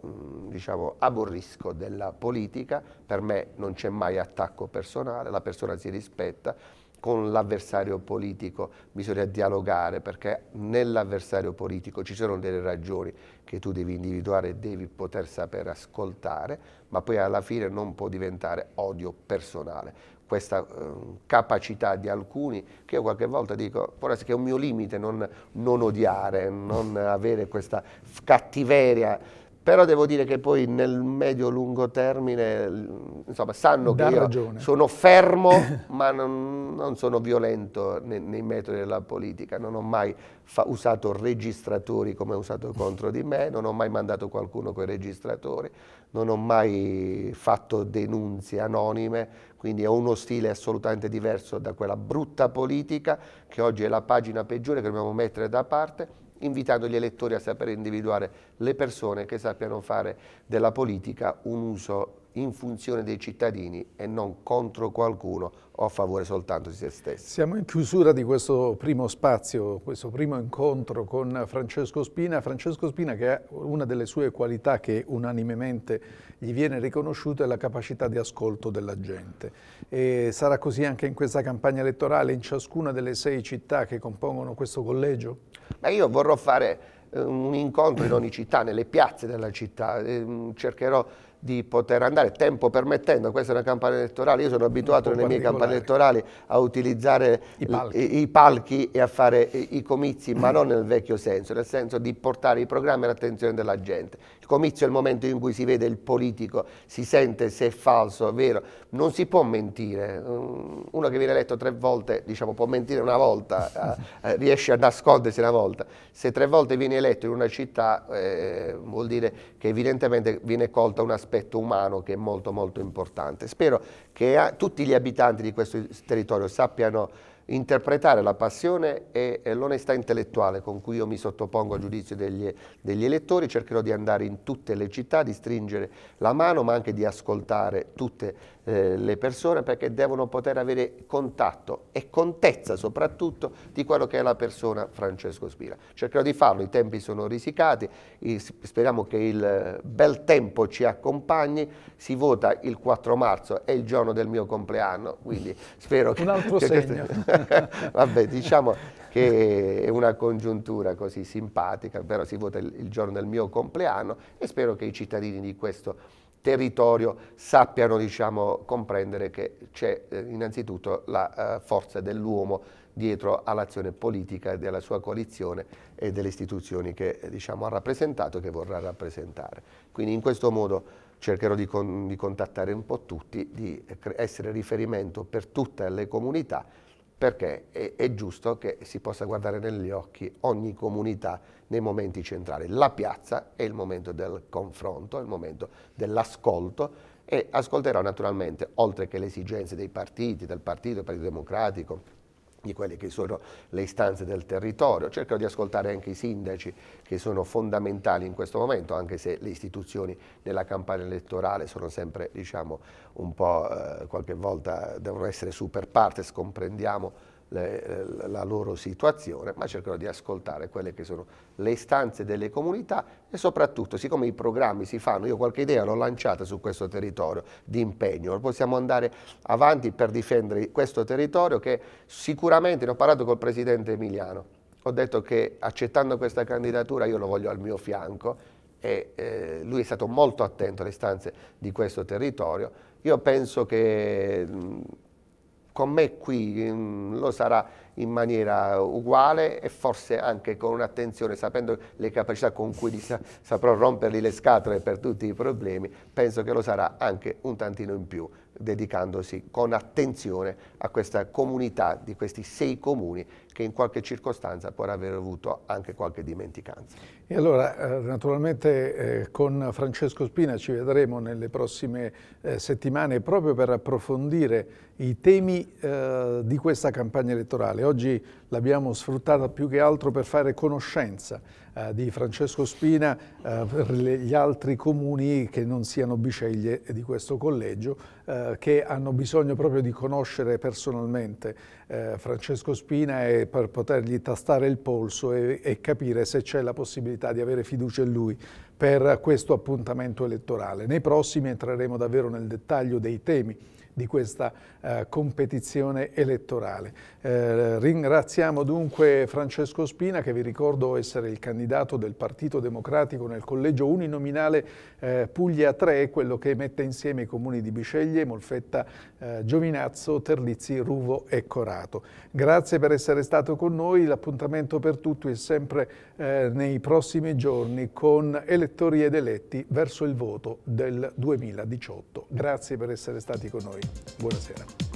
diciamo, aborrisco della politica, per me non c'è mai attacco personale, la persona si rispetta, con l'avversario politico bisogna dialogare perché nell'avversario politico ci sono delle ragioni che tu devi individuare e devi poter sapere ascoltare, ma poi alla fine non può diventare odio personale. Questa eh, capacità di alcuni che io qualche volta dico, forse che è un mio limite non, non odiare, non avere questa cattiveria però devo dire che poi nel medio-lungo termine, insomma, sanno Dà che ragione. io sono fermo, *laughs* ma non, non, sono violento nei, nei, metodi della politica. Non ho mai usato registratori come ho usato contro di me, non ho mai mandato qualcuno con i registratori, non ho mai fatto denunzie anonime, quindi ho uno stile assolutamente diverso da quella brutta politica che oggi è la pagina peggiore che dobbiamo mettere da parte invitando gli elettori a sapere individuare le persone che sappiano fare della politica un uso in funzione dei cittadini e non contro qualcuno o a favore soltanto di se stessi. Siamo in chiusura di questo primo spazio, questo primo incontro con Francesco Spina. Francesco Spina che ha una delle sue qualità che unanimemente gli viene riconosciuta è la capacità di ascolto della gente. E sarà così anche in questa campagna elettorale, in ciascuna delle sei città che compongono questo collegio? Beh, io vorrò fare ehm, un incontro in ogni città, nelle piazze della città, ehm, cercherò di poter andare, tempo permettendo, questa è una campagna elettorale, io sono abituato nelle mie campagne elettorali a utilizzare I palchi. i palchi. e a fare i comizi, ma non nel vecchio senso, nel senso di portare i programmi all'attenzione della gente comizio è il momento in cui si vede il politico, si sente se è falso, vero. Non si può mentire. Mm, uno che viene eletto tre volte, diciamo, può mentire una volta, eh, eh, riesce a nascondersi una volta. Se tre volte viene eletto in una città eh, vuol dire che evidentemente viene colto un aspetto umano che è molto molto importante. Spero che eh, tutti gli abitanti di questo territorio sappiano interpretare la passione e, e l'onestà intellettuale con cui io mi sottopongo a giudizio degli, degli, elettori, cercherò di andare in tutte le città, di stringere la mano, ma anche di ascoltare tutte le eh, le persone perché devono poter avere contatto e contezza soprattutto di quello che è la persona Francesco Spira. Cercherò di farlo, i tempi sono risicati, speriamo che il bel tempo ci accompagni, si vota il 4 marzo, è il giorno del mio compleanno, quindi *laughs* spero che... Un altro *laughs* che segno. *laughs* Vabbè, diciamo che è una congiuntura così simpatica, però si vota il giorno del mio compleanno e spero che i cittadini di questo territorio sappiano diciamo, comprendere che c'è eh, innanzitutto la eh, forza dell'uomo dietro all'azione politica della sua coalizione e delle istituzioni che eh, diciamo, ha rappresentato e che vorrà rappresentare. Quindi in questo modo cercherò di, con, di contattare un po' tutti, di essere riferimento per tutte le comunità perché è, è giusto che si possa guardare negli occhi ogni comunità nei momenti centrali. La piazza è il momento del confronto, è il momento dell'ascolto e ascolterò naturalmente, oltre che le esigenze dei partiti, del partito, del Partito Democratico, di quelle che sono le istanze del territorio. Cercherò di ascoltare anche i sindaci che sono fondamentali in questo momento, anche se le istituzioni nella campagna elettorale sono sempre, diciamo, un po' eh, qualche volta devono essere super partes, comprendiamo le, la loro situazione, ma cercherò di ascoltare quelle che sono le istanze delle comunità e soprattutto, siccome i programmi si fanno, io qualche idea l'ho lanciata su questo territorio di impegno, possiamo andare avanti per difendere questo territorio che sicuramente, ne ho parlato col Presidente Emiliano, ho detto che accettando questa candidatura io lo voglio al mio fianco e eh, lui è stato molto attento alle istanze di questo territorio. Io penso che mh, con me qui mm, lo sarà in maniera uguale e forse anche con un'attenzione, sapendo le capacità con cui sa saprò rompergli le scatole per tutti i problemi, penso che lo sarà anche un tantino in più, dedicandosi con attenzione a questa comunità di questi sei comuni che in qualche circostanza può aver avuto anche qualche dimenticanza. E allora eh, naturalmente eh, con Francesco Spina ci vedremo nelle prossime eh, settimane proprio per approfondire i temi di questa campagna elettorale. Oggi l'abbiamo sfruttata più che altro per fare conoscenza di Francesco Spina per gli altri comuni che non siano biceglie di questo collegio che hanno bisogno proprio di conoscere personalmente eh, Francesco Spina e per potergli tastare il polso e, e capire se c'è la possibilità di avere fiducia in lui per questo appuntamento elettorale. Nei prossimi entreremo davvero nel dettaglio dei temi di questa eh, competizione elettorale. Eh, ringraziamo dunque Francesco Spina che vi ricordo essere il candidato del Partito Democratico nel collegio uninominale eh, Puglia 3, quello che mette insieme i comuni di Bisceglie, Molfetta, eh, Giovinazzo, Terlizzi, Ruvo e Corato. Grazie per essere stato con noi, l'appuntamento per tutti è sempre eh, nei prossimi giorni con elettori ed eletti verso il voto del 2018. Grazie per essere stati con noi, buonasera.